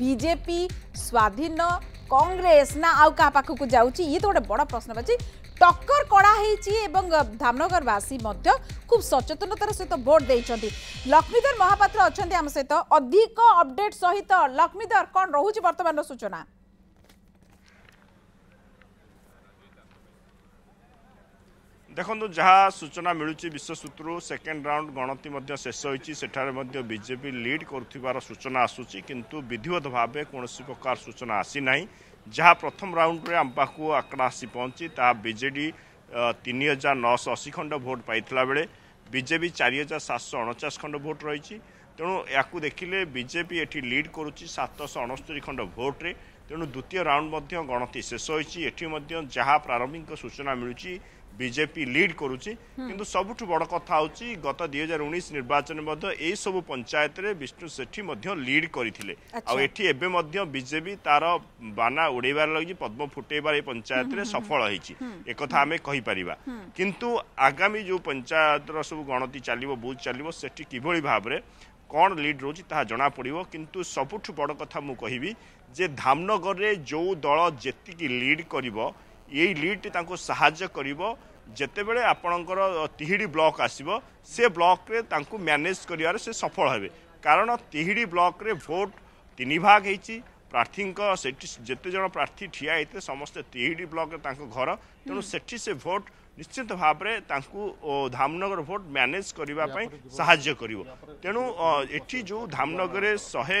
ବିଜେପି ସ୍ୱାଧୀନ କଂଗ୍ରେସ ନା ଆଉ କାହା ପାଖକୁ ଯାଉଛି ଇଏ ତ ଗୋଟେ ବଡ଼ ପ୍ରଶ୍ନବାଚୀ ଟକ୍କର କଡ଼ା ହେଇଛି ଏବଂ ଧାମନଗରବାସୀ ମଧ୍ୟ ଖୁବ୍ ସଚେତନତାର ସହିତ ଭୋଟ୍ ଦେଇଛନ୍ତି ଲକ୍ଷ୍ମୀଧର ମହାପାତ୍ର ଅଛନ୍ତି ଆମ ସହିତ ଅଧିକ ଅପଡେଟ୍ ସହିତ ଲକ୍ଷ୍ମୀଧର କ'ଣ ରହୁଛି ବର୍ତ୍ତମାନର ସୂଚନା
ଦେଖନ୍ତୁ ଯାହା ସୂଚନା ମିଳୁଛି ବିଶ୍ୱ ସୂତ୍ରରୁ ସେକେଣ୍ଡ ରାଉଣ୍ଡ ଗଣତି ମଧ୍ୟ ଶେଷ ହୋଇଛି ସେଠାରେ ମଧ୍ୟ ବିଜେପି ଲିଡ୍ କରୁଥିବାର ସୂଚନା ଆସୁଛି କିନ୍ତୁ ବିଧିବଦ୍ଧ ଭାବେ କୌଣସି ପ୍ରକାର ସୂଚନା ଆସିନାହିଁ ଯାହା ପ୍ରଥମ ରାଉଣ୍ଡରେ ଆମ ପାଖକୁ ଆଙ୍କଡ଼ା ଆସି ପହଞ୍ଚି ତାହା ବିଜେଡ଼ି ତିନି ହଜାର ନଅଶହ ଅଶୀ ଖଣ୍ଡ ଭୋଟ୍ ପାଇଥିଲା ବେଳେ ବିଜେପି ଚାରି ହଜାର ସାତଶହ ଅଣଚାଶ ଖଣ୍ଡ ଭୋଟ୍ ରହିଛି ତେଣୁ ୟାକୁ ଦେଖିଲେ ବିଜେପି ଏଠି ଲିଡ୍ କରୁଛି ସାତଶହ ଅଣସ୍ତରୀ ଖଣ୍ଡ ଭୋଟ୍ରେ ତେଣୁ ଦ୍ୱିତୀୟ ରାଉଣ୍ଡ ମଧ୍ୟ ଗଣତି ଶେଷ ହୋଇଛି ଏଠି ମଧ୍ୟ ଯାହା ପ୍ରାରମ୍ଭିକ ସୂଚନା ମିଳୁଛି ବିଜେପି ଲିଡ୍ କରୁଛି କିନ୍ତୁ ସବୁଠୁ ବଡ଼ କଥା ହେଉଛି ଗତ ଦୁଇ ହଜାର ଉଣେଇଶ ନିର୍ବାଚନରେ ମଧ୍ୟ ଏହିସବୁ ପଞ୍ଚାୟତରେ ବିଷ୍ଣୁ ସେଠୀ ମଧ୍ୟ ଲିଡ୍ କରିଥିଲେ ଆଉ ଏଠି ଏବେ ମଧ୍ୟ ବିଜେପି ତାର ବାନା ଉଡ଼େଇବାରେ ଲାଗିଛି ପଦ୍ମ ଫୁଟେଇବାର ଏହି ପଞ୍ଚାୟତରେ ସଫଳ ହେଇଛି ଏକଥା ଆମେ କହିପାରିବା କିନ୍ତୁ ଆଗାମୀ ଯେଉଁ ପଞ୍ଚାୟତର ସବୁ ଗଣତି ଚାଲିବ ବୁଥ ଚାଲିବ ସେଠି କିଭଳି ଭାବରେ କ'ଣ ଲିଡ୍ ରହୁଛି ତାହା ଜଣାପଡ଼ିବ କିନ୍ତୁ ସବୁଠୁ ବଡ଼ କଥା ମୁଁ କହିବି ଯେ ଧାମନଗରରେ ଯେଉଁ ଦଳ ଯେତିକି ଲିଡ୍ କରିବ ଏଇ ଲିଡ଼୍ଟି ତାଙ୍କୁ ସାହାଯ୍ୟ କରିବ ଯେତେବେଳେ ଆପଣଙ୍କର ତିହିଡ଼ି ବ୍ଲକ୍ ଆସିବ ସେ ବ୍ଲକ୍ରେ ତାଙ୍କୁ ମ୍ୟାନେଜ୍ କରିବାରେ ସେ ସଫଳ ହେବେ କାରଣ ତିହିଡ଼ି ବ୍ଲକ୍ରେ ଭୋଟ୍ ତିନି ଭାଗ ହେଇଛି ପ୍ରାର୍ଥୀଙ୍କ ସେଠି ଯେତେ ଜଣ ପ୍ରାର୍ଥୀ ଠିଆ ହେଇଥିଲେ ସମସ୍ତେ ତିହିଡ଼ି ବ୍ଲକ୍ରେ ତାଙ୍କ ଘର ତେଣୁ ସେଠି ସେ ଭୋଟ୍ ନିଶ୍ଚିତ ଭାବରେ ତାଙ୍କୁ ଧାମନଗର ଭୋଟ୍ ମ୍ୟାନେଜ୍ କରିବା ପାଇଁ ସାହାଯ୍ୟ କରିବ ତେଣୁ ଏଠି ଯେଉଁ ଧାମନଗରରେ ଶହେ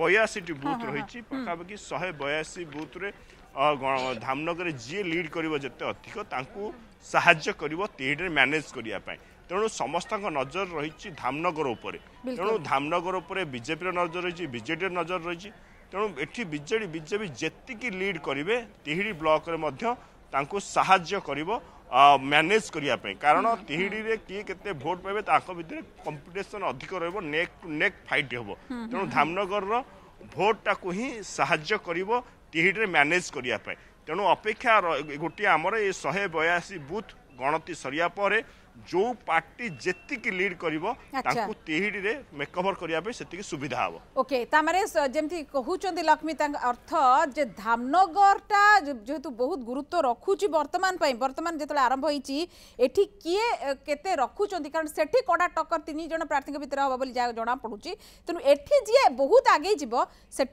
ବୟାଅଶୀଟି ବୁଥ୍ ରହିଛି ପାଖାପାଖି ଶହେ ବୟାଅଶୀ ବୁଥ୍ରେ ଧାମନଗରରେ ଯିଏ ଲିଡ୍ କରିବ ଯେତେ ଅଧିକ ତାଙ୍କୁ ସାହାଯ୍ୟ କରିବ ତିହିଡ଼ିରେ ମ୍ୟାନେଜ୍ କରିବା ପାଇଁ ତେଣୁ ସମସ୍ତଙ୍କ ନଜର ରହିଛି ଧାମନଗର ଉପରେ ତେଣୁ ଧାମନଗର ଉପରେ ବିଜେପିର ନଜର ରହିଛି ବିଜେଡ଼ିର ନଜର ରହିଛି ତେଣୁ ଏଠି ବିଜେଡ଼ି ବିଜେପି ଯେତିକି ଲିଡ୍ କରିବେ ତିହିଡ଼ି ବ୍ଲକରେ ମଧ୍ୟ ତାଙ୍କୁ ସାହାଯ୍ୟ କରିବ ମ୍ୟାନେଜ୍ କରିବା ପାଇଁ କାରଣ ତିହିଡ଼ିରେ କିଏ କେତେ ଭୋଟ୍ ପାଇବେ ତାଙ୍କ ଭିତରେ କମ୍ପିଟିସନ୍ ଅଧିକ ରହିବ ନେକ୍ ଟୁ ନେକ୍ ଫାଇଟ୍ ହେବ ତେଣୁ ଧାମନଗରର ଭୋଟ୍ଟାକୁ ହିଁ ସାହାଯ୍ୟ କରିବ ଟିହିଟିରେ ମ୍ୟାନେଜ୍ କରିବା ପାଇଁ ତେଣୁ ଅପେକ୍ଷା ଗୋଟିଏ ଆମର ଏ ଶହେ ବୟାଅଶୀ ବୁଥ୍ ଗଣତି ସରିବା ପରେ जो पार्टी जी लिड कर मेकअवर करने सुविधा हम
ओके जमी कहते लक्ष्मी अर्थ जे धामनगरटा जेहेतु बहुत गुरुत्व रखुच बर्तमान बर्तमान जो आरंभ होटी किए के रखुच कारण से कड़ा टक्कर तीन जन प्रार्थी भितर हम बोली जना पड़ू तेणु एटी जी बहुत आगे जीव से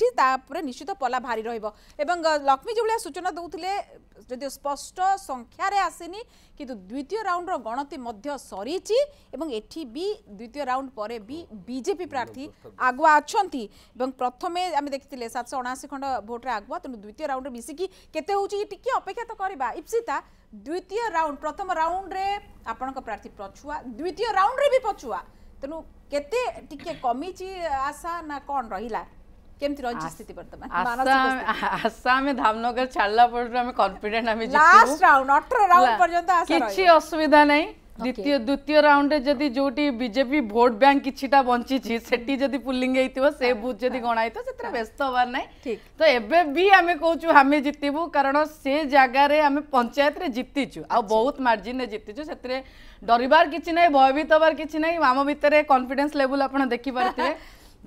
निश्चित पला भारी रहा लक्ष्मी जो सूचना दूसरे ଯଦିଓ ସ୍ପଷ୍ଟ ସଂଖ୍ୟାରେ ଆସିନି କିନ୍ତୁ ଦ୍ୱିତୀୟ ରାଉଣ୍ଡର ଗଣତି ମଧ୍ୟ ସରିଛି ଏବଂ ଏଠି ବି ଦ୍ୱିତୀୟ ରାଉଣ୍ଡ ପରେ ବି ବିଜେପି ପ୍ରାର୍ଥୀ ଆଗୁଆ ଅଛନ୍ତି ଏବଂ ପ୍ରଥମେ ଆମେ ଦେଖିଥିଲେ ସାତଶହ ଅଣାଅଶୀ ଖଣ୍ଡ ଭୋଟରେ ଆଗୁଆ ତେଣୁ ଦ୍ୱିତୀୟ ରାଉଣ୍ଡରେ ମିଶିକି କେତେ ହେଉଛି ଟିକିଏ ଅପେକ୍ଷା ତ କରିବା ଇପ୍ସିତା ଦ୍ୱିତୀୟ ରାଉଣ୍ଡ ପ୍ରଥମ ରାଉଣ୍ଡରେ ଆପଣଙ୍କ ପ୍ରାର୍ଥୀ ପଛୁଆ ଦ୍ୱିତୀୟ ରାଉଣ୍ଡରେ ବି ପଛୁଆ ତେଣୁ କେତେ ଟିକିଏ କମିଛି ଆଶା ନା କ'ଣ ରହିଲା
কেমতি রঞ্চি স্থিতি বর্তমান আসামে ধামনগর ছাড়লা পরটু আমি কনফিডেন্ট আমি জিতিবু লাস্ট রাউন্ড 18 রাউন্ড পর্যন্ত আশা কিছু অসুবিধা নাই দ্বিতীয় দ্বিতীয় রাউন্ডে যদি যেটি বিজেপি ভোট ব্যাঙ্ক কিছুটা বঞ্চিছি সেটি যদি পুলিং হয়েছিল সে বুথ যদি গণা হইতো সেটা ব্যস্ত হবার নাই তো এবে বি আমি কৌছু আমি জিতিবু কারণ সে জায়গায় আমি পঞ্চায়েতরে জিতিছু আউ বহুত মার্জিনে জিতিছু সেতরে ডরিবার কিছু নাই ভয়ভীত হবার কিছু নাই আম ভিতরে কনফিডেন্স লেভেল আপনার দেখিপারে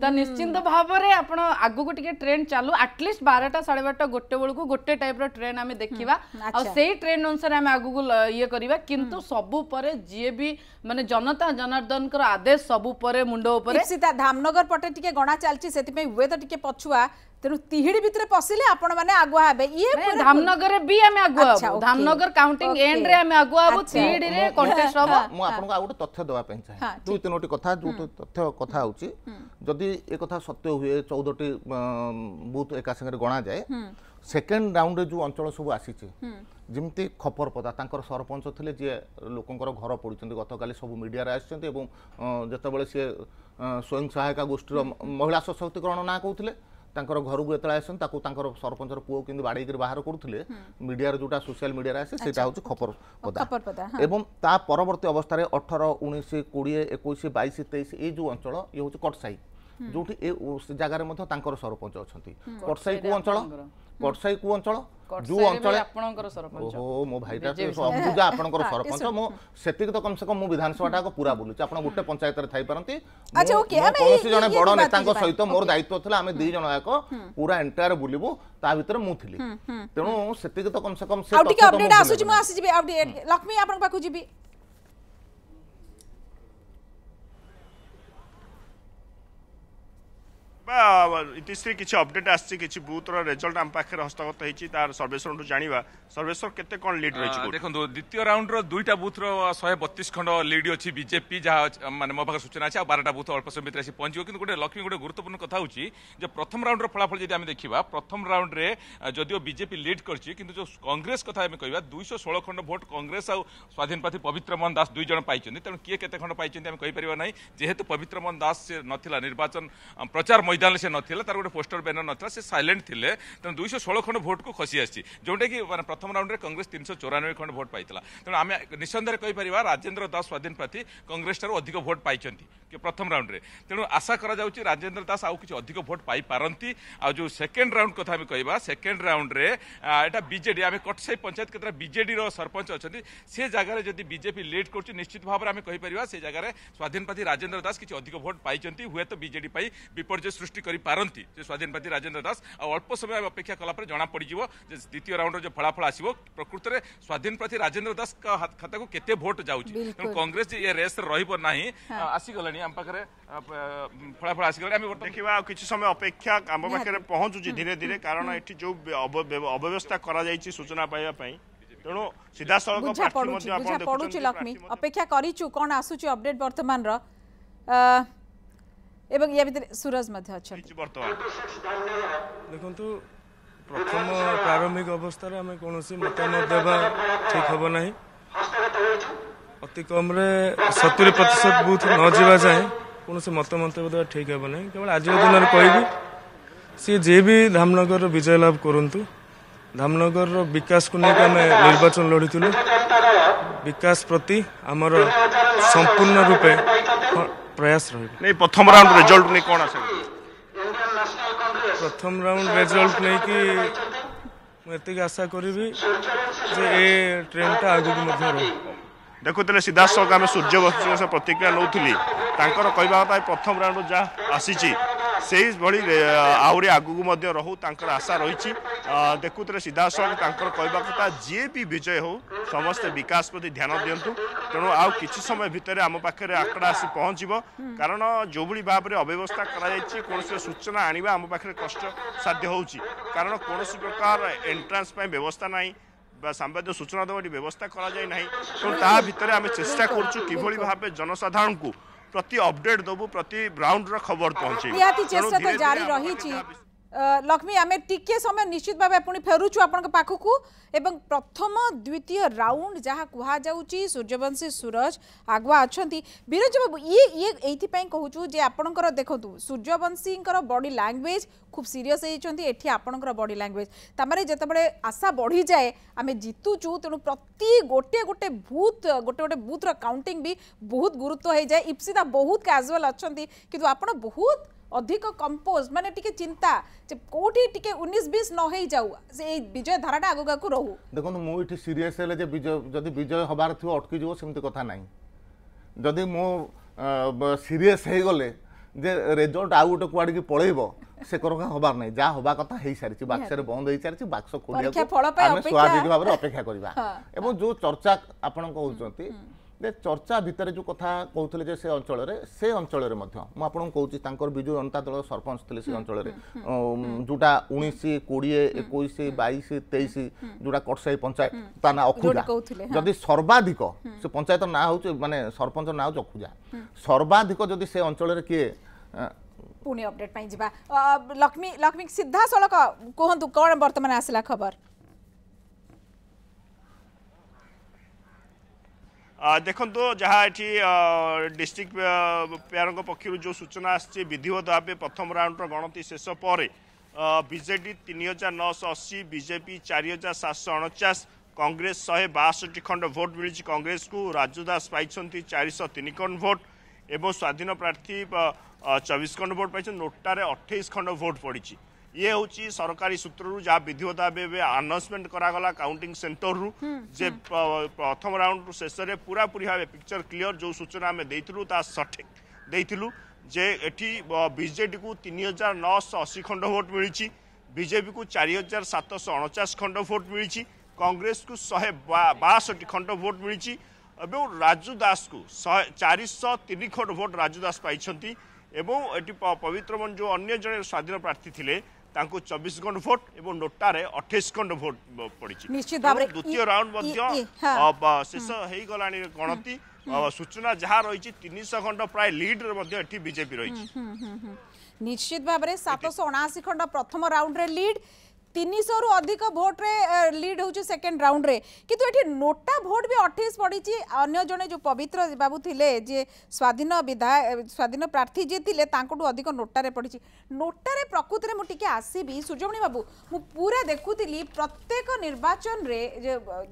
ତ ନିଶ୍ଚିନ୍ତ ଭାବରେ ଆପଣ ଆଗକୁ ଟିକେ ଟ୍ରେଣ୍ଡ ଚାଲୁ ଆଟଲିଷ୍ଟ ବାରଟା ସାଢେ ବାରଟା ଗୋଟେ ବେଳକୁ ଗୋଟେ ଟାଇପ୍ର ଟ୍ରେଣ୍ଡ ଆମେ ଦେଖିବା ଆଉ ସେଇ ଟ୍ରେଣ୍ଡ ଅନୁସାରେ ଆମେ ଆଗକୁ ଇଏ କରିବା କିନ୍ତୁ ସବୁ ପରେ ଯିଏ ବି ମାନେ ଜନତା ଜନାର୍ଦ୍ଦନଙ୍କର ଆଦେଶ ସବୁ ପରେ ମୁଣ୍ଡ ଉପରେ ଧାମନଗର ପଟେ ଟିକେ ଗଣା ଚାଲିଛି ସେଥିପାଇଁ
ହୁଏତ ଟିକେ ପଛୁଆ তেমন তিহিড়ি ভিতরে পশিলে আপন মানে আগুয়া হবে ইয়ে ধামনগর বি
আমি আগুয়া হব ধামনগর কাউন্টিং এন্ড রে আমি আগুয়া হব তিহিড়ি রে কন্টেস্ট হব মু আপনকু
আউ গোটে তথ্য দেবা পাই চাহে দুই তিনোটি কথা দুই তথ্য কথা হউচি যদি এ কথা সত্য হুয়ে 14টি বুথ একা সঙ্গে গণা যায় সেকেন্ড রাউন্ডে যে অঞ্চল সবু আসিছে যেমনি খপরপদা তাঁর সরপঞ্চ লে যে লোকর ঘর পড়ছেন গতকাল সব মিডিয়ার আসছেন এবং যেতবে সি স্বয়ং সহায়িকা গোষ্ঠীর মহিলা সশক্তিকরণ না কৌলে ତାଙ୍କର ଘରକୁ ଯେତେବେଳେ ଆସନ୍ତି ତାକୁ ତାଙ୍କର ସରପଞ୍ଚର ପୁଅ କିନ୍ତୁ ବାଡ଼େଇକିରି ବାହାର କରୁଥିଲେ ମିଡ଼ିଆର ଯେଉଁଟା ସୋସିଆଲ ମିଡ଼ିଆରେ ଆସେ ସେଇଟା ହେଉଛି ଖପର
ପଦା ଏବଂ
ତା ପରବର୍ତ୍ତୀ ଅବସ୍ଥାରେ ଅଠର ଉଣେଇଶ କୋଡ଼ିଏ ଏକୋଇଶ ବାଇଶ ତେଇଶ ଏଇ ଯେଉଁ ଅଞ୍ଚଳ ଇଏ ହେଉଛି କଟସାହି ଯେଉଁଠି ଏ ଜାଗାରେ ମଧ୍ୟ ତାଙ୍କର ସରପଞ୍ଚ ଅଛନ୍ତି କଟସାଇ କୂ ଅଞ୍ଚଳ କଟସାଇ କୂ ଅଞ୍ଚଳ ଯେଉଁ ଅଞ୍ଚଳ ଓହୋ ମୋ ଭାଇଟା ଅମ୍ବୁଜା ଆପଣଙ୍କର ସରପଞ୍ଚ ମୁଁ ସେତିକି ତ କମସେ କମ୍ ମୁଁ ବିଧାନସଭାଟା ଆଗ ପୁରା ବୁଲୁଛି ଆପଣ ଗୋଟେ ପଞ୍ଚାୟତରେ ଥାଇପାରନ୍ତି କୌଣସି ଜଣେ ବଡ଼ ନେତାଙ୍କ ସହିତ ମୋର ଦାୟିତ୍ୱ ଥିଲା ଆମେ ଦୁଇ ଜଣ ଯାକ ପୁରା ଏଣ୍ଟାୟାର ବୁଲିବୁ ତା ଭିତରେ ମୁଁ ଥିଲି ତେଣୁ ସେତିକି ତ କମସେ କମ୍
ଲକ୍ଷ୍ମୀ ଆପଣଙ୍କ ପାଖକୁ ଯିବି
বা ইতিଶ୍রী কিছু ଅପଡେଟ୍ ଆସିଛି କିଛି ବୁଥର ରେଜଲ୍ଟ ଆମ ପାଖରେ ହସ୍ତଗତ ହେଇଛି ତାର ସର୍ବେଶ୍ୱରଠୁ ଜାଣିବା ସର୍ବେଶ୍ୱର କେତେ କ'ଣ ଲିଡ୍ ରହିଛି
ଦେଖନ୍ତୁ ଦ୍ୱିତୀୟ ରାଉଣ୍ଡର ଦୁଇଟା ବୁଥର ଶହେ ବତିଶ ଖଣ୍ଡ ଲିଡ୍ ଅଛି ବିଜେପି ଯାହା ମାନେ ମୋ ପାଖରେ ସୂଚନା ଅଛି ଆଉ ବାରଟା ବୁଥ ଅଳ୍ପ ସମୟ ଭିତରେ ଆସି ପହଞ୍ଚିବ କିନ୍ତୁ ଗୋଟେ ଲକ୍ଷ୍ମୀ ଗୋଟେ ଗୁରୁତ୍ୱପୂର୍ଣ୍ଣ କଥା ହେଉଛି ଯେ ପ୍ରଥମ ରାଉଣ୍ଡର ଫଳାଫଳ ଯଦି ଆମେ ଦେଖିବା ପ୍ରଥମ ରାଉଣ୍ଡରେ ଯଦିଓ ବିଜେପି ଲିଡ୍ କରିଛି କିନ୍ତୁ ଯେଉଁ କଂଗ୍ରେସ କଥା ଆମେ କହିବା ଦୁଇଶହ ଷୋହଳ ଖଣ୍ଡ ଭୋଟ୍ କଂଗ୍ରେସ ଆଉ ସ୍ୱାଧୀନ ପ୍ରାର୍ଥୀ ପବିତ୍ର ମୋହନ ଦାସ ଦୁଇ ଜଣ ପାଇଛନ୍ତି ତେଣୁ କିଏ କେତେ ଖଣ୍ଡ ପାଇଛନ୍ତି ଆମେ କହିପାରିବା ନାହିଁ ଯେହେତୁ ପବିତ୍ର ମୋହନ ଦାସ ନଥିଲା ନିର୍ବାଚନ ପ୍ରଚାର ময়দানে সে নথিলা তার গোটে পোস্টর ব্যানর নথিলা সে সাইলেন্ট থিলে তেমন দুইশহ ষোল খণ্ড ভোটকু খসি আসছে যেটাকি মানে প্রথম রাউন্ডে কংগ্রেস তিনশহ চৌরানবে খণ্ড ভোট পাইলা তেমন আমি নিঃসন্দেহে কইপার রাজেন্দ্র দাস স্বাধীন প্রার্থী কংগ্রেসঠার অধিক ভোট পাইছেন प्रथम राउंड्रे तेणु आशा କରାଯାଉଛି ରାଜେନ୍ଦ୍ର ଦାସ ଆଉ କିଛି ଅଧିକ ଭୋଟ୍ ପାଇପାରନ୍ତି ଆଉ ଯେଉଁ ସେକେଣ୍ଡ ରାଉଣ୍ଡ କଥା ଆମେ କହିବା ସେକେଣ୍ଡ ରାଉଣ୍ଡରେ ଏଇଟା ବିଜେଡ଼ି ଆମେ କଟସାହି ପଞ୍ଚାୟତ କେତେଟା ବିଜେଡ଼ିର ସରପଞ୍ଚ ଅଛନ୍ତି ସେ ଜାଗାରେ ଯଦି ବିଜେପି ଲିଡ୍ କରୁଛି ନିଶ୍ଚିତ ଭାବରେ ଆମେ କହିପାରିବା ସେ ଜାଗାରେ ସ୍ୱାଧୀନପ୍ରାର୍ଥୀ ରାଜେନ୍ଦ୍ର ଦାସ କିଛି ଅଧିକ ଭୋଟ୍ ପାଇଛନ୍ତି ହୁଏତ ବିଜେଡ଼ି ପାଇଁ ବିପର୍ଯ୍ୟୟ ସୃଷ୍ଟି କରିପାରନ୍ତି ଯେ ସ୍ୱାଧୀନପ୍ରାର୍ଥୀ ରାଜେନ୍ଦ୍ର ଦାସ ଆଉ ଅଳ୍ପ ସମୟ ଆମେ ଅପେକ୍ଷା କଲାପରେ ଜଣାପଡ଼ିଯିବ ଯେ ଦ୍ୱିତୀୟ ରାଉଣ୍ଡର ଯେଉଁ ଫଳାଫଳ ଆସିବ ପ୍ରକୃତରେ ସ୍ୱାଧୀନପ୍ରାର୍ଥୀ ରାଜେନ୍ଦ୍ର ଦାସଙ୍କ ଖାତାକୁ କେତେ ଭୋଟ୍ ଯାଉଛି ତେଣୁ କଂଗ୍ରେସ ଏ ରେସ୍ରେ ରହିବ ନାହିଁ ଆସିଗଲାଣି ପାଣି ଆମ ପାଖରେ ଫଳାଫଳ ଆସିଗଲେ ଆମେ ଦେଖିବା ଆଉ କିଛି ସମୟ
ଅପେକ୍ଷା ଆମ ପାଖରେ ପହଞ୍ଚୁଛି ଧୀରେ ଧୀରେ କାରଣ ଏଠି ଯେଉଁ ଅବ୍ୟବସ୍ଥା କରାଯାଇଛି ସୂଚନା ପାଇବା ପାଇଁ ତେଣୁ ସିଧାସଳଖ ବୁଝା ପଡ଼ୁଛି ଲକ୍ଷ୍ମୀ
ଅପେକ୍ଷା କରିଛୁ କ'ଣ ଆସୁଛି ଅପଡେଟ୍ ବର୍ତ୍ତମାନର ଏବଂ ୟା ଭିତରେ ସୁରଜ ମଧ୍ୟ ଅଛନ୍ତି
ଦେଖନ୍ତୁ ପ୍ରଥମ ପ୍ରାରମ୍ଭିକ ଅବସ୍ଥାରେ ଆମେ କୌଣସି ମତାମତ ଦେବା ଠିକ୍ ହେବ ନାହିଁ ଅତି କମ୍ରେ ସତୁରି ପ୍ରତିଶତ ବୁଥ୍ ନ ଯିବା ଯାଏଁ କୌଣସି ମତ ମନ୍ତବ୍ୟ ଦେବା ଠିକ୍ ହେବ ନାହିଁ କେବଳ ଆଜିର ଦିନରେ କହିବି ସିଏ ଯିଏ ବି ଧାମନଗରର ବିଜୟ ଲାଭ କରନ୍ତୁ ଧାମନଗରର ବିକାଶକୁ ନେଇକି ଆମେ ନିର୍ବାଚନ ଲଢ଼ିଥିଲୁ ବିକାଶ ପ୍ରତି ଆମର ସମ୍ପୂର୍ଣ୍ଣ ରୂପେ ପ୍ରୟାସ ରହିବ ନାଇଁ ପ୍ରଥମ ରାଉଣ୍ଡ ରେଜଲ୍ଟ ନେଇ କ'ଣ ଆସିବ
ପ୍ରଥମ ରାଉଣ୍ଡ ରେଜଲ୍ଟ ନେଇକି
ମୁଁ ଏତିକି ଆଶା କରିବି ଯେ ଏ ଟ୍ରେଣ୍ଡଟା ଆଗକୁ ମଧ୍ୟ ରହିବ ଦେଖୁଥିଲେ ସିଧାସଳଖ ଆମେ ସୂର୍ଯ୍ୟବଂଶୀ ସହ ପ୍ରତିକ୍ରିୟା ନେଉଥିଲି ତାଙ୍କର କହିବା ପାଇଁ ପ୍ରଥମ ରାଉଣ୍ଡ ଯାହା ଆସିଛି ସେହିଭଳି ଆହୁରି ଆଗକୁ ମଧ୍ୟ ରହୁ ତାଙ୍କର ଆଶା ରହିଛି ଦେଖୁଥିଲେ ସିଧାସଳଖ ତାଙ୍କର କହିବା କଥା ଯିଏ ବି ବିଜୟ ହେଉ ସମସ୍ତେ ବିକାଶ ପ୍ରତି ଧ୍ୟାନ ଦିଅନ୍ତୁ ତେଣୁ ଆଉ କିଛି ସମୟ ଭିତରେ ଆମ ପାଖରେ ଆଙ୍କଡ଼ା ଆସି ପହଞ୍ଚିବ କାରଣ ଯେଉଁଭଳି ଭାବରେ ଅବ୍ୟବସ୍ଥା କରାଯାଇଛି କୌଣସି ସୂଚନା ଆଣିବା ଆମ ପାଖରେ କଷ୍ଟ ସାଧ୍ୟ ହେଉଛି କାରଣ କୌଣସି ପ୍ରକାର ଏଣ୍ଟ୍ରାନ୍ସ ପାଇଁ ବ୍ୟବସ୍ଥା ନାହିଁ ସାମ୍ବାଦିକ ସୂଚନା ଦେବାଟି ବ୍ୟବସ୍ଥା କରାଯାଇ ନାହିଁ ତେଣୁ ତା ଭିତରେ ଆମେ ଚେଷ୍ଟା କରୁଛୁ କିଭଳି ଭାବେ ଜନସାଧାରଣଙ୍କୁ ପ୍ରତି ଅପଡେଟ୍ ଦେବୁ ପ୍ରତି ଗ୍ରାଉଣ୍ଡର ଖବର ପହଞ୍ଚାଇବୁ
ଲକ୍ଷ୍ମୀ ଆମେ ଟିକିଏ ସମୟ ନିଶ୍ଚିତ ଭାବେ ପୁଣି ଫେରୁଛୁ ଆପଣଙ୍କ ପାଖକୁ ଏବଂ ପ୍ରଥମ ଦ୍ୱିତୀୟ ରାଉଣ୍ଡ ଯାହା କୁହାଯାଉଛି ସୂର୍ଯ୍ୟବଂଶୀ ସୁରଜ ଆଗୁଆ ଅଛନ୍ତି ବିରଜ ବାବୁ ଇଏ ଇଏ ଏଇଥିପାଇଁ କହୁଛୁ ଯେ ଆପଣଙ୍କର ଦେଖନ୍ତୁ ସୂର୍ଯ୍ୟବଂଶୀଙ୍କର ବଡି ଲାଙ୍ଗୁଏଜ୍ ଖୁବ୍ ସିରିୟସ୍ ହେଇଛନ୍ତି ଏଠି ଆପଣଙ୍କର ବଡି ଲାଙ୍ଗୁଏଜ୍ ତାପରେ ଯେତେବେଳେ ଆଶା ବଢ଼ିଯାଏ ଆମେ ଜିତୁଛୁ ତେଣୁ ପ୍ରତି ଗୋଟିଏ ଗୋଟେ ବୁଥ୍ ଗୋଟେ ଗୋଟେ ବୁଥ୍ର କାଉଣ୍ଟିଂ ବି ବହୁତ ଗୁରୁତ୍ୱ ହେଇଯାଏ ଇପ୍ସିତା ବହୁତ କ୍ୟାଜୁଆଲ୍ ଅଛନ୍ତି କିନ୍ତୁ ଆପଣ ବହୁତ অধিক কম্পোজ মানে টিকে চিন্তা যে কোটি টিকে 19 20 ন হই যাও এই বিজয় ধারাটা আগুগাকু রহু
দেখুন মু এটি সিরিয়াস হলে যে বিজয় যদি বিজয় হবার থিও অটকি যাব সেমতি কথা নাই যদি মু সিরিয়াস হই গলে যে রেজল্ট আউ গোটে কুয়াড়ে কি পড়াইব সে করকা হবার নাই যা হবা কথা হই সারিছি বাক্সরে বন্ধ হই সারিছি বাক্স খোলিয়া আমি স্বাভাবিক ভাবে অপেক্ষা করিবা এবং যে চর্চা আপনক হউচন্তি ଯେ ଚର୍ଚ୍ଚା ଭିତରେ ଯେଉଁ କଥା କହୁଥିଲେ ଯେ ସେ ଅଞ୍ଚଳରେ ସେ ଅଞ୍ଚଳରେ ମଧ୍ୟ ମୁଁ ଆପଣଙ୍କୁ କହୁଛି ତାଙ୍କର ବିଜୁ ଜନତା ଦଳ ସରପଞ୍ଚ ଥିଲେ ସେ ଅଞ୍ଚଳରେ ଯେଉଁଟା ଉଣେଇଶ କୋଡ଼ିଏ ଏକୋଇଶ ବାଇଶ ତେଇଶ ଯେଉଁଟା କଟସାହି ପଞ୍ଚାୟତ ତା ନାଁ ଅଖୁଜା ଯଦି ସର୍ବାଧିକ ସେ ପଞ୍ଚାୟତ ନାଁ ହେଉଛି ମାନେ ସରପଞ୍ଚ ନାଁ ହେଉଛି ଅଖୁଜା ସର୍ବାଧିକ ଯଦି ସେ অঞ্চলের কিয়ে
পুনি অপডেট পাই যা লক্ষ্মী লক্ষ্মী সিধা সড়ক কুহতু কম বর্তমানে আসলা খবর
ଦେଖନ୍ତୁ ଯାହା ଏଠି ଡିଷ୍ଟ୍ରିକ୍ଟ ପ୍ଲେୟରଙ୍କ ପକ୍ଷରୁ ଯେଉଁ ସୂଚନା ଆସିଛି ବିଧିବଦ୍ଧ ଭାବେ ପ୍ରଥମ ରାଉଣ୍ଡର ଗଣତି ଶେଷ ପରେ ବିଜେଡ଼ି ତିନି ହଜାର ନଅଶହ ଅଶୀ ବିଜେପି ଚାରି ହଜାର ସାତଶହ ଅଣଚାଶ କଂଗ୍ରେସ ଶହେ ବାଷଠି ଖଣ୍ଡ ଭୋଟ୍ ମିଳିଛି କଂଗ୍ରେସକୁ ରାଜୁ ଦାସ ପାଇଛନ୍ତି ଚାରିଶହ ତିନି ଖଣ୍ଡ ଭୋଟ୍ ଏବଂ ସ୍ୱାଧୀନ ପ୍ରାର୍ଥୀ ଚବିଶ ଖଣ୍ଡ ଭୋଟ୍ ପାଇଛନ୍ତି ନୋଟାରେ ଅଠେଇଶ ଖଣ୍ଡ ଭୋଟ୍ ପଡ଼ିଛି ये हूँ सरकारी सूत्र जहाँ विधिवत एवं आनाउन्समेंट कराला काउंटिंग सेंटर रु जे प्रथम राउंड रु शेष में पूरापूरी भाव पिक्चर क्लीयर जो सूचना आम देलु ता सठिक देलु जे एटी बीजेडी को तीन हजार नौश अशी खंड भोट मिली बीजेपी को चार हजार सतश अणचाश खंड भोट मिली कंग्रेस को शहे बासठ खंड भोट मिली और राजू दास को चारिश तीन खंड भोट राजू दास पाई এবং এটি পবিত্র মঞ্জু অন্য জনের স্বাধীন প্রার্থী লে ତାଙ୍କୁ ଚବିଶ ଖଣ୍ଡ ଭୋଟ ଏବଂ ନୋଟାରେ ଅଠେଇଶ ଖଣ୍ଡ ଭୋଟ ପଡ଼ିଛି ଦ୍ୱିତୀୟ ରାଉଣ୍ଡ ମଧ୍ୟ ଶେଷ ହେଇଗଲାଣି ଗଣତି ସୂଚନା ଯାହା ରହିଛି ତିନିଶହ ଖଣ୍ଡ ପ୍ରାୟ ଲିଡ୍ରେ ମଧ୍ୟ ଏଠି ବିଜେପି ରହିଛି
ନିଶ୍ଚିତ ଭାବରେ ସାତଶହ ଅଣାଅଶୀ ଖଣ୍ଡ ପ୍ରଥମ ରାଉଣ୍ଡରେ ଲିଡ୍ তিনশহ রু অধিক ভোট্রে লিড হচ্ছে সেকেন্ড রাউন্ডে কিন্তু এটি নোটা ভোট বি অঠেইশ পড়ছে অন্য জনে যে পবিত্র বাবু লে যে স্বাধীন বিধায় স্বাধীন প্রার্থী যে লে তাঁকু অধিক নোটারে পড়ছে নোটারে প্রকৃতরে মু টিকে আসবি সূর্যমণি বাবু মু পুরা দেখুলি প্রত্যেক নির্বাচনরে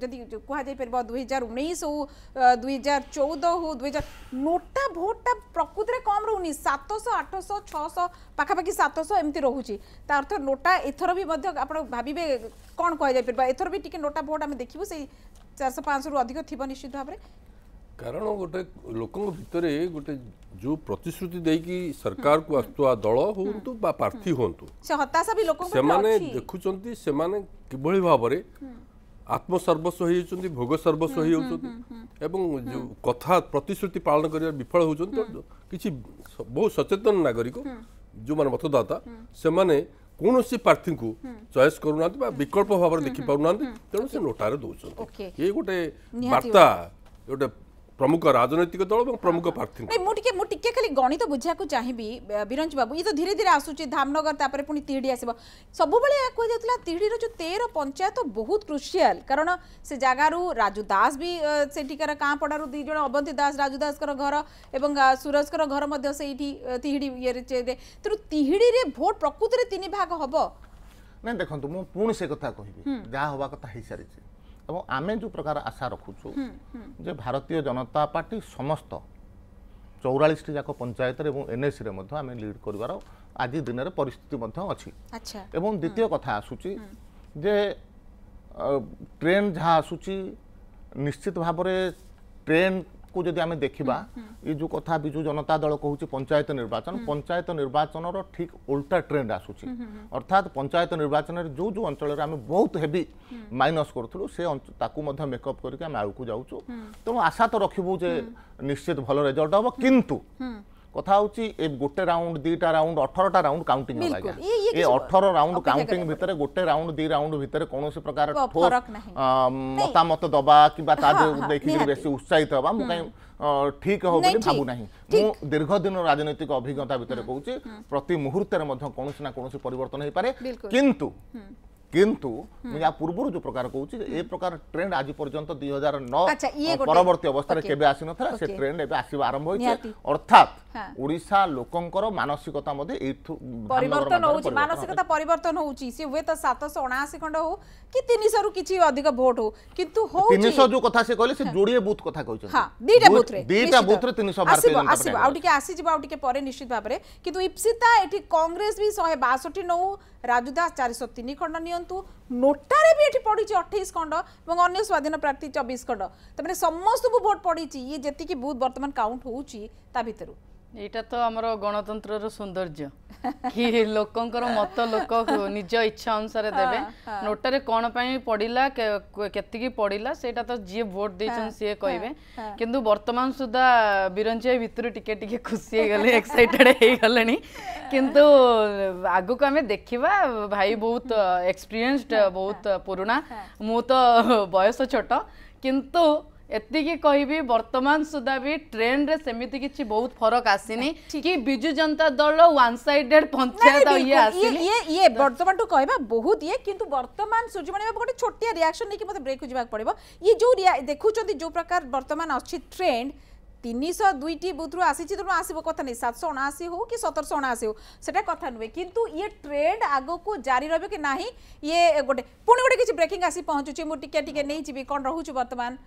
যদি কুহযাইপার দুই হাজার উনিশ হো দুই হাজার চৌদ হো দুই হাজার নোটা ভোটটা প্রকৃতরে কম রহুনি সাতশহ আঠশহ ছশহ পাখাপাখি সাতশহ এমতি রহুছি তা অর্থ নোটা এথর বি আপনার ଆପଣ ଭାବିବେ କ'ଣ କୁହାଯାଇପାରିବ ଏଥର ବି ଟିକେ ନୋଟା ଭୋଟ୍ ଆମେ ଦେଖିବୁ ସେଇ ଚାରିଶହ ପାଞ୍ଚଶହରୁ ଅଧିକ ଥିବ ନିଶ୍ଚିତ ଭାବରେ
କାରଣ ଗୋଟେ ଲୋକଙ୍କ ଭିତରେ ଗୋଟେ ଯେଉଁ ପ୍ରତିଶ୍ରୁତି ଦେଇକି ସରକାରକୁ ଆସୁଥିବା ଦଳ ହୁଅନ୍ତୁ ବା ପ୍ରାର୍ଥୀ ହୁଅନ୍ତୁ ସେମାନେ ଦେଖୁଛନ୍ତି ସେମାନେ କିଭଳି ଭାବରେ ଆତ୍ମସର୍ବସ୍ୱ ହେଇଯାଉଛନ୍ତି ଭୋଗ ସର୍ବସ୍ୱ ହେଇଯାଉଛନ୍ତି ଏବଂ ଯେଉଁ କଥା ପ୍ରତିଶ୍ରୁତି ପାଳନ କରିବାରେ ବିଫଳ ହେଉଛନ୍ତି କିଛି ବହୁ ସଚେତନ ନାଗରିକ ଯେଉଁମାନେ ମତଦାତା ସେମାନେ କୌଣସି ପ୍ରାର୍ଥୀଙ୍କୁ ଚଏସ୍ କରୁନାହାନ୍ତି ବା ବିକଳ୍ପ ଭାବରେ ଦେଖିପାରୁନାହାନ୍ତି ତେଣୁ ସେ ନୋଟାରେ ଦେଉଛନ୍ତି ଇଏ ଗୋଟେ ବାର୍ତ୍ତା ଗୋଟେ প্রমুখ রাজনৈতিক দল এবং প্রমুখ
প্রার্থী
মু টিকে মু টিকে খালি গণিত বুঝাকু চাহিবি বিরঞ্জ বাবু ইয়ে তো ধীরে ধীরে আসুচি ধামনগর তারপরে পুনি তিহিড়ি আসব সবুবেলে কুয়া যাউতলা তিহিড়ির যে 13 পঞ্চায়েত বহুত ক্রুশিয়াল কারণ সে জায়গারু রাজু দাস বি সেটিকার কাঁপড়ারু দুই জন অবন্তী দাস রাজু দাসকর ঘর এবং সুরজকর ঘর মধ্যে সেইটি তিহিড়ি ইয়েরে চেদে তেণু তিহিড়িরে ভোট প্রকৃতিরে তিন ভাগ হব
না দেখন্তু মু পুনি সে কথা কহিবি যা হবা কথা হই সারিছি এবং আমি যে প্রকার আশা রাখুছু যে ভারতীয় জনতা পার্টি সমস্ত চৌরাশটি যাক পঞ্চায়েত এবং এনএসি মধ্যে আমি লিড করবার আজ দিনের পরিস্থিতি এবং দ্বিতীয় কথা আসুচি যে ট্রেন যা আসুচি নিশ্চিত ভাবে ট্রেন ତାକୁ ଯଦି ଆମେ ଦେଖିବା ଏ ଯେଉଁ କଥା ବିଜୁ ଜନତା ଦଳ କହୁଛି ପଞ୍ଚାୟତ ନିର୍ବାଚନ ପଞ୍ଚାୟତ ନିର୍ବାଚନର ଠିକ୍ ଉଲ୍ଟା ଟ୍ରେଣ୍ଡ ଆସୁଛି ଅର୍ଥାତ୍ ପଞ୍ଚାୟତ ନିର୍ବାଚନରେ ଯେଉଁ ଯେଉଁ ଅଞ୍ଚଳରେ ଆମେ ବହୁତ ହେଭି ମାଇନସ୍ କରୁଥିଲୁ ସେ ତାକୁ ମଧ୍ୟ ମେକଅପ୍ କରିକି ଆମେ ଆଗକୁ ଯାଉଛୁ ତେଣୁ ଆଶା ତ ରଖିବୁ ଯେ ନିଶ୍ଚିତ ଭଲ ରେଜଲ୍ଟ ହେବ କିନ୍ତୁ কথা হচ্ছে এ গোটে রাউন্ড দুইটা রাউন্ড অঠরটা রাউন্ড কাউন্টিং হল আজ্ঞা এ অঠর রাউন্ড কাউন্টিং ভিতরে গোটে রাউন্ড দুই রাউন্ড ভিতরে কোণী প্রকার মতামত দবা কিংবা তা দেখি বেশি উৎসাহিত হবা মু কাই ঠিক হব বলে ভাবু না মু দীর্ঘদিন রাজনৈতিক অভিজ্ঞতা ভিতরে কହୁছি প্রতি মুহূর্তের মধ্যে কোণী না কোণী পরিবর্তন হয়ে পারে কিন্তু কিন্তু ମୁଁ ୟା যে ଯେଉଁ ପ୍ରକାର କହୁଛି ଏ ପ୍ରକାର ଟ୍ରେଣ୍ଡ ଆଜି ପର୍ଯ୍ୟନ୍ତ ଦୁଇ ହଜାର ନଅ ପରବର୍ତ୍ତୀ ଅବସ୍ଥାରେ କେବେ ଆସିନଥିଲା ସେ ଟ୍ରେଣ୍ଡ ଏବେ ଆସିବା ଆରମ୍ଭ ହୋଇଛି ଅର୍ଥାତ୍ হ্যাঁ। ওড়িশা লোকঙ্কর মানসিকতা মধ্যে এইটু পরিবর্তন হচ্ছে মানসিকতা
পরিবর্তন হচ্ছে সে হুয়েত সাতশো অনাশি খণ্ড হোক কি তিনশো রু কিছু অধিক ভোট হোক কিন্তু তিনশো
যে কথা সে কহিলেন সে যোড়িয়ে বুথ কথা কইছেন হ্যাঁ
দুইটা বুথরে দুইটা বুথরে তিনশো আসিব আসিব আউ টিকে আসিযিব আউ টিকে পরে নিশ্চিত ভাবে কিন্তু ইপসিতা এটি কংগ্রেস বি শহে বাষট্টি নৌ রাজু দাস চারিশো তিন খণ্ড নিয়ন্তু নোটারে বি এটি পড়িছে অঠেইশ খণ্ড এবং অন্য স্বাধীন প্রার্থী চব্বিশ খণ্ড তার মানে সমস্ত ভোট পড়িছে ইয়ে যেতিকি বুথ বর্তমান কাউন্ট হচ্ছে
ତା ଭିତରୁ ଏଇଟା ତ ଆମର ଗଣତନ୍ତ୍ରର ସୌନ୍ଦର୍ଯ୍ୟ କି ଲୋକଙ୍କର ମତ ଲୋକ ନିଜ ଇଚ୍ଛା ଅନୁସାରେ ଦେବେ ନୋଟାରେ କ'ଣ ପାଇଁ ପଡ଼ିଲା କେତିକି ପଡ଼ିଲା ସେଇଟା ତ ଯିଏ ଭୋଟ ଦେଇଛନ୍ତି ସିଏ କହିବେ କିନ୍ତୁ ବର୍ତ୍ତମାନ ସୁଦ୍ଧା ବିରଞ୍ଜୟ ଭିତରୁ ଟିକେ ଟିକେ ଖୁସି ହେଇଗଲେ ଏକ୍ସାଇଟେଡ୍ ହେଇଗଲେଣି କିନ୍ତୁ ଆଗକୁ ଆମେ ଦେଖିବା ଭାଇ ବହୁତ ଏକ୍ସପିରିଏନ୍ସଡ୍ ବହୁତ ପୁରୁଣା ମୁଁ ତ ବୟସ ଛୋଟ କିନ୍ତୁ ଏତିକି କହିବି ବର୍ତ୍ତମାନ ସୁଦ୍ଧା ବି ଟ୍ରେନ୍ରେ ସେମିତି କିଛି ବହୁତ ଫରକ ଆସିନି କି ବିଜୁ ଜନତା ଦଳ ୱାନ୍ ସାଇଡେଡ୍ ପଞ୍ଚାୟତ ଇଏ ଆସିନି ଇଏ
ଇଏ ବର୍ତ୍ତମାନଠୁ କହିବା ବହୁତ ଇଏ କିନ୍ତୁ ବର୍ତ୍ତମାନ ସୂର୍ଯ୍ୟମଣି ବାବୁ ଗୋଟେ ଛୋଟିଆ ରିଆକ୍ସନ୍ ନେଇକି ମୋତେ ବ୍ରେକ୍କୁ ଯିବାକୁ ପଡ଼ିବ ଇଏ ଯେଉଁ ଦେଖୁଛନ୍ତି ଯେଉଁ ପ୍ରକାର ବର୍ତ୍ତମାନ ଅଛି ଟ୍ରେଣ୍ଡ তিনশো দুইটি বুথরু আসিছি তেমন আসব কথা নেই সাতশো অনাশি হো কি সতেরশো অনাশি হো সেটা কথা নুহে কিন্তু ইয়ে ট্রেন্ড আগকু জারি রহব কি না ইয়ে গোটে পুঁ গোটে কিছু ব্রেকিং আসি পৌঁছুছি মু টিকে টিকে নেই যাবি কম রহুছি বর্তমান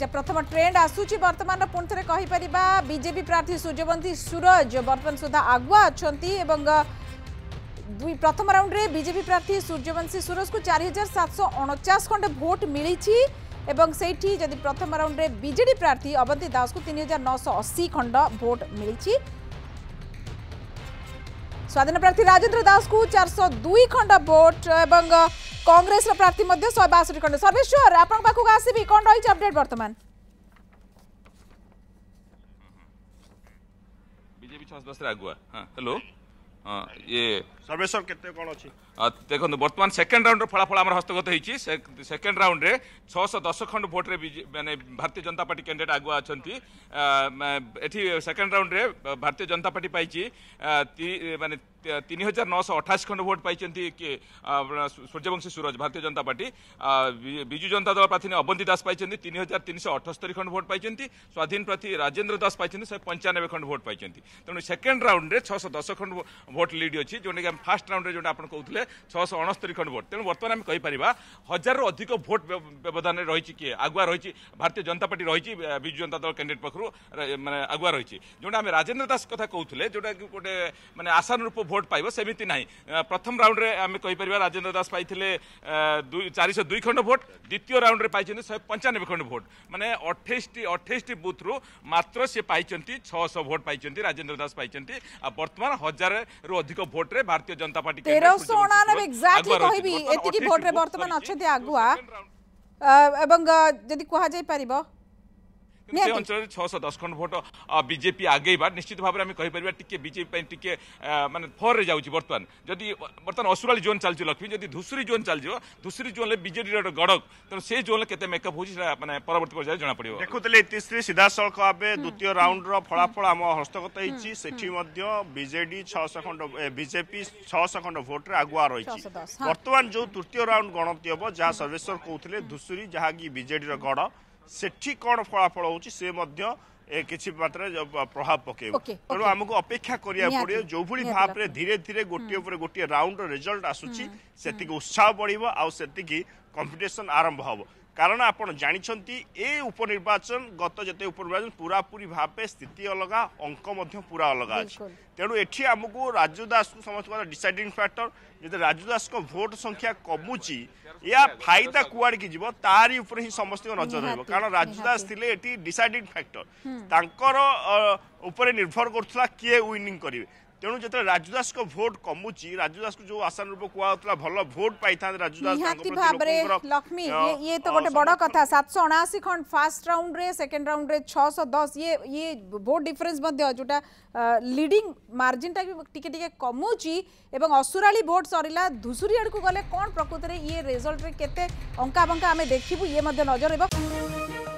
যে প্রথম ট্রেন্ড আসুচি বর্তমান পুঁ থে কহিপারা বিজেপি প্রার্থী সূর্যবন্তী সুরজ বর্তমান সুদ্ধা আগুয়া অনেক এবং দুই প্রথম রাউন্ডে বিজেপি প্রার্থী সূর্যবংশী সুরজকে চারি হাজার সাতশো অণচাশ খণ্ডে ভোট মিছে এবং সেইটি যদি প্রথম রাউন্ডে বিজেডি প্রার্থী অবন্তী দাসকে তিন হাজার নশো অশী খণ্ড ভোট মিছে ସ୍ୱାଧୀନ ପ୍ରାର୍ଥୀ ରାଜେନ୍ଦ୍ର ଦାସଙ୍କୁ ଚାରିଶହ ଦୁଇ ଖଣ୍ଡ ଭୋଟ୍ ଏବଂ କଂଗ୍ରେସର ପ୍ରାର୍ଥୀ ମଧ୍ୟ ଶହେ ବାଷଠି ଖଣ୍ଡ ସର୍ବେଶ୍ୱର ଆପଣଙ୍କ ପାଖକୁ ଆସିବି କ'ଣ ରହିଛି ଅପଡେଟ୍ ବର୍ତ୍ତମାନ
ବିଜେପି ଛଅ ଦଶରେ ଆଗୁଆ ହ୍ୟାଲୋ ଇଏ
ସର୍ଭେସନ କେତେ କ'ଣ ଅଛି
ଦେଖନ୍ତୁ ବର୍ତ୍ତମାନ ସେକେଣ୍ଡ ରାଉଣ୍ଡର ଫଳାଫଳ ଆମର ହସ୍ତଗତ ହେଇଛି ସେକେଣ୍ଡ ରାଉଣ୍ଡରେ ଛଅଶହ ଦଶ ଖଣ୍ଡ ଭୋଟରେ ମାନେ ଭାରତୀୟ ଜନତା ପାର୍ଟି କ୍ୟାଣ୍ଡିଡେଟ୍ ଆଗୁଆ ଅଛନ୍ତି ଏଠି ସେକେଣ୍ଡ ରାଉଣ୍ଡରେ ଭାରତୀୟ ଜନତା ପାର୍ଟି ପାଇଛି ମାନେ তিন হাজার নশো অঠাশ খণ্ড ভোট পাইছেন সূর্যবংশী সুরজ ভারতীয় জনতা পার্টি বিজু জনতা দল প্রার্থী অবন্তী দাস পাইছেন তিন হাজার তিনশো অঠস্তরি খণ্ড ভোট পাইছেন স্বাধীন প্রার্থী রাজেন্দ্র দাস পাইছেন শহে পঞ্চানবে খণ্ড ভোট পাইছেন তেমন সেকেন্ড রাউন্ডে ছশো দশ খণ্ড ভোট লিড অছি যেটাকি আমি ফার্স্ট রাউন্ডে যেটা আপনার কৌলে ছশো অণস্তরি খণ্ড ভোট তেমন বর্তমানে আমি কইপারা হাজারু অধিক ভোট ব্যবধানে রয়েছে কি আগুয়া রয়েছে ভারতীয় জনতা পার্টি রয়েছে বিজু জনতা দল ক্যান্ডিডেট পক্ষর মানে আগুয়া রয়েছে যেটা আমি রাজেন্দ্র দাস কথা কৌলে যেটা গোটে মানে আশানুরূপ ভোট ভোট পাইব সেমিতি না প্রথম রাউন্ডে আমি কইপার রাজেন্দ্র দাস পাই চারিশ দুই খণ্ড ভোট দ্বিতীয় রাউন্ডে পাই শহে পঞ্চানবে খণ্ড ভোট মানে অঠেইশটি অঠেইশটি বুথ্রু মাত্র সে পাই ছশো ভোট পাই রাজেন্দ্র দাস পাই বর্তমান হাজারু অধিক ভোটরে ভারতীয় জনতা পার্টি তেরশো অনানবে এক্সাক্টলি কহিবি এতিকি ভোটরে বর্তমান
অছন্তি আগুয়া এবং যদি কুহা যাই পারিব
କିନ୍ତୁ ସେ ଅଞ୍ଚଳରେ ଛଅଶହ ଦଶ ଖଣ୍ଡ ଭୋଟ ବିଜେପି ଆଗେଇବା ନିଶ୍ଚିତ ଭାବରେ ଆମେ କହିପାରିବା ଟିକେ ବିଜେପି ପାଇଁ ଟିକେ ମାନେ ଫୋର୍ରେ ଯାଉଛି ବର୍ତ୍ତମାନ ଯଦି ବର୍ତ୍ତମାନ ଅସୁରାଳି ଜୋନ୍ ଚାଲିଛି ଲକ୍ଷ୍ମୀ ଯଦି ଧୁସୁରୀ ଜୋନ୍ ଚାଲିଯିବ ଧୁସୁରୀ ଜୋନ୍ରେ ବିଜେଡ଼ିର ଗୋଟେ ଗଡ଼କ ତେଣୁ ସେ ଜୋନ୍ରେ କେତେ ମେକଅପ୍ ହେଉଛି ସେଟା ମାନେ ପରବର୍ତ୍ତୀ ପର୍ଯ୍ୟାୟରେ ଜଣାପଡ଼ିବ ଦେଖୁଥିଲେ
ଇତିଶ୍ରୀ ସିଧାସଳଖ ଭାବେ ଦ୍ୱିତୀୟ ରାଉଣ୍ଡର ଫଳାଫଳ ଆମ ହସ୍ତଗତ ହେଇଛି ସେଠି ମଧ୍ୟ ବିଜେଡି ଛଅଶହ ଖଣ୍ଡ ବିଜେପି ଛଅଶହ ଖଣ୍ଡ ଭୋଟରେ ଆଗୁଆ ରହିଛି ବର୍ତ୍ତମାନ ଯେଉଁ ତୃତୀୟ ରାଉଣ୍ଡ ଗଣତି ହେବ ଯାହା ସର୍ବେଶ୍ୱର କହୁଥିଲେ ଧୁସୁରୀ ଯାହାକି ବିଜେଡ଼ିର ଗଡ଼ ସେଠି କ'ଣ ଫଳାଫଳ ହେଉଛି ସେ ମଧ୍ୟ କିଛି ମାତ୍ରାରେ ପ୍ରଭାବ ପକାଇବ ତେଣୁ ଆମକୁ ଅପେକ୍ଷା କରିବାକୁ ପଡ଼ିବ ଯେଉଁଭଳି ଭାବରେ ଧୀରେ ଧୀରେ ଗୋଟିଏ ଉପରେ ଗୋଟିଏ ରାଉଣ୍ଡର ରେଜଲ୍ଟ ଆସୁଛି ସେତିକି ଉତ୍ସାହ ବଢ଼ିବ ଆଉ ସେତିକି କମ୍ପିଟିସନ୍ ଆରମ୍ଭ ହେବ কারণ আপনার জাঁচান এই উপনির্বাচন গত যেতে উপনির্বাচন পুরাপুরি ভাবে স্থিতি অলগা অঙ্ক পুরা অলগা আছে তেমন এটি আমি রাজু দাস সমস্ত ডিসাইডিং ফ্যাক্টর যদি রাজু দাস ভোট সংখ্যা কমুচি ইয়া ফাইদা কুয়াড়ে কি যাব তারি উপরে হি সমস্ত নজর রহব কারণ রাজু দাস লে এটি ডিসাইডিং ফ্যাক্টর তাঁকর উপরে নির্ভর করুলা কি উইনিং করবে ତେଣୁ ଯେତେବେଳେ ରାଜୁ ଦାସଙ୍କ ଭୋଟ କମୁଛି ରାଜୁ ଦାସଙ୍କୁ ଯୋଉ ଆଶାନୁରୂପ କୁହାଯାଉଥିଲା ଭଲ ଭୋଟ ପାଇଥାନ୍ତେ ରାଜୁ ନିହାତି ଭାବରେ ଲକ୍ଷ୍ମୀ ଇଏ
ତ ଗୋଟେ ବଡ଼ କଥା ସାତଶହ ଅଣାଅଶୀ ଖଣ୍ଡ ଫାର୍ଷ୍ଟ ରାଉଣ୍ଡରେ ସେକେଣ୍ଡ ରାଉଣ୍ଡରେ ଛଅଶହ ଦଶ ଇଏ ଇଏ ଭୋଟ ଡିଫରେନ୍ସ ମଧ୍ୟ ଯୋଉଟା লিডিং ବି ଟିକେ ଟିକେ କମୁଛି ଏବଂ ଅସୁରାଳି ভোট ସରିଲା ଧୂସୁରୀ ଆଡ଼କୁ ଗଲେ କଣ ପ୍ରକୃତରେ ଇଏ ରେଜଲ୍ଟରେ କେତେ ଅଙ୍କା ବଙ୍କା ଆମେ ଦେଖିବୁ ଇଏ ମଧ୍ୟ ନଜର এবং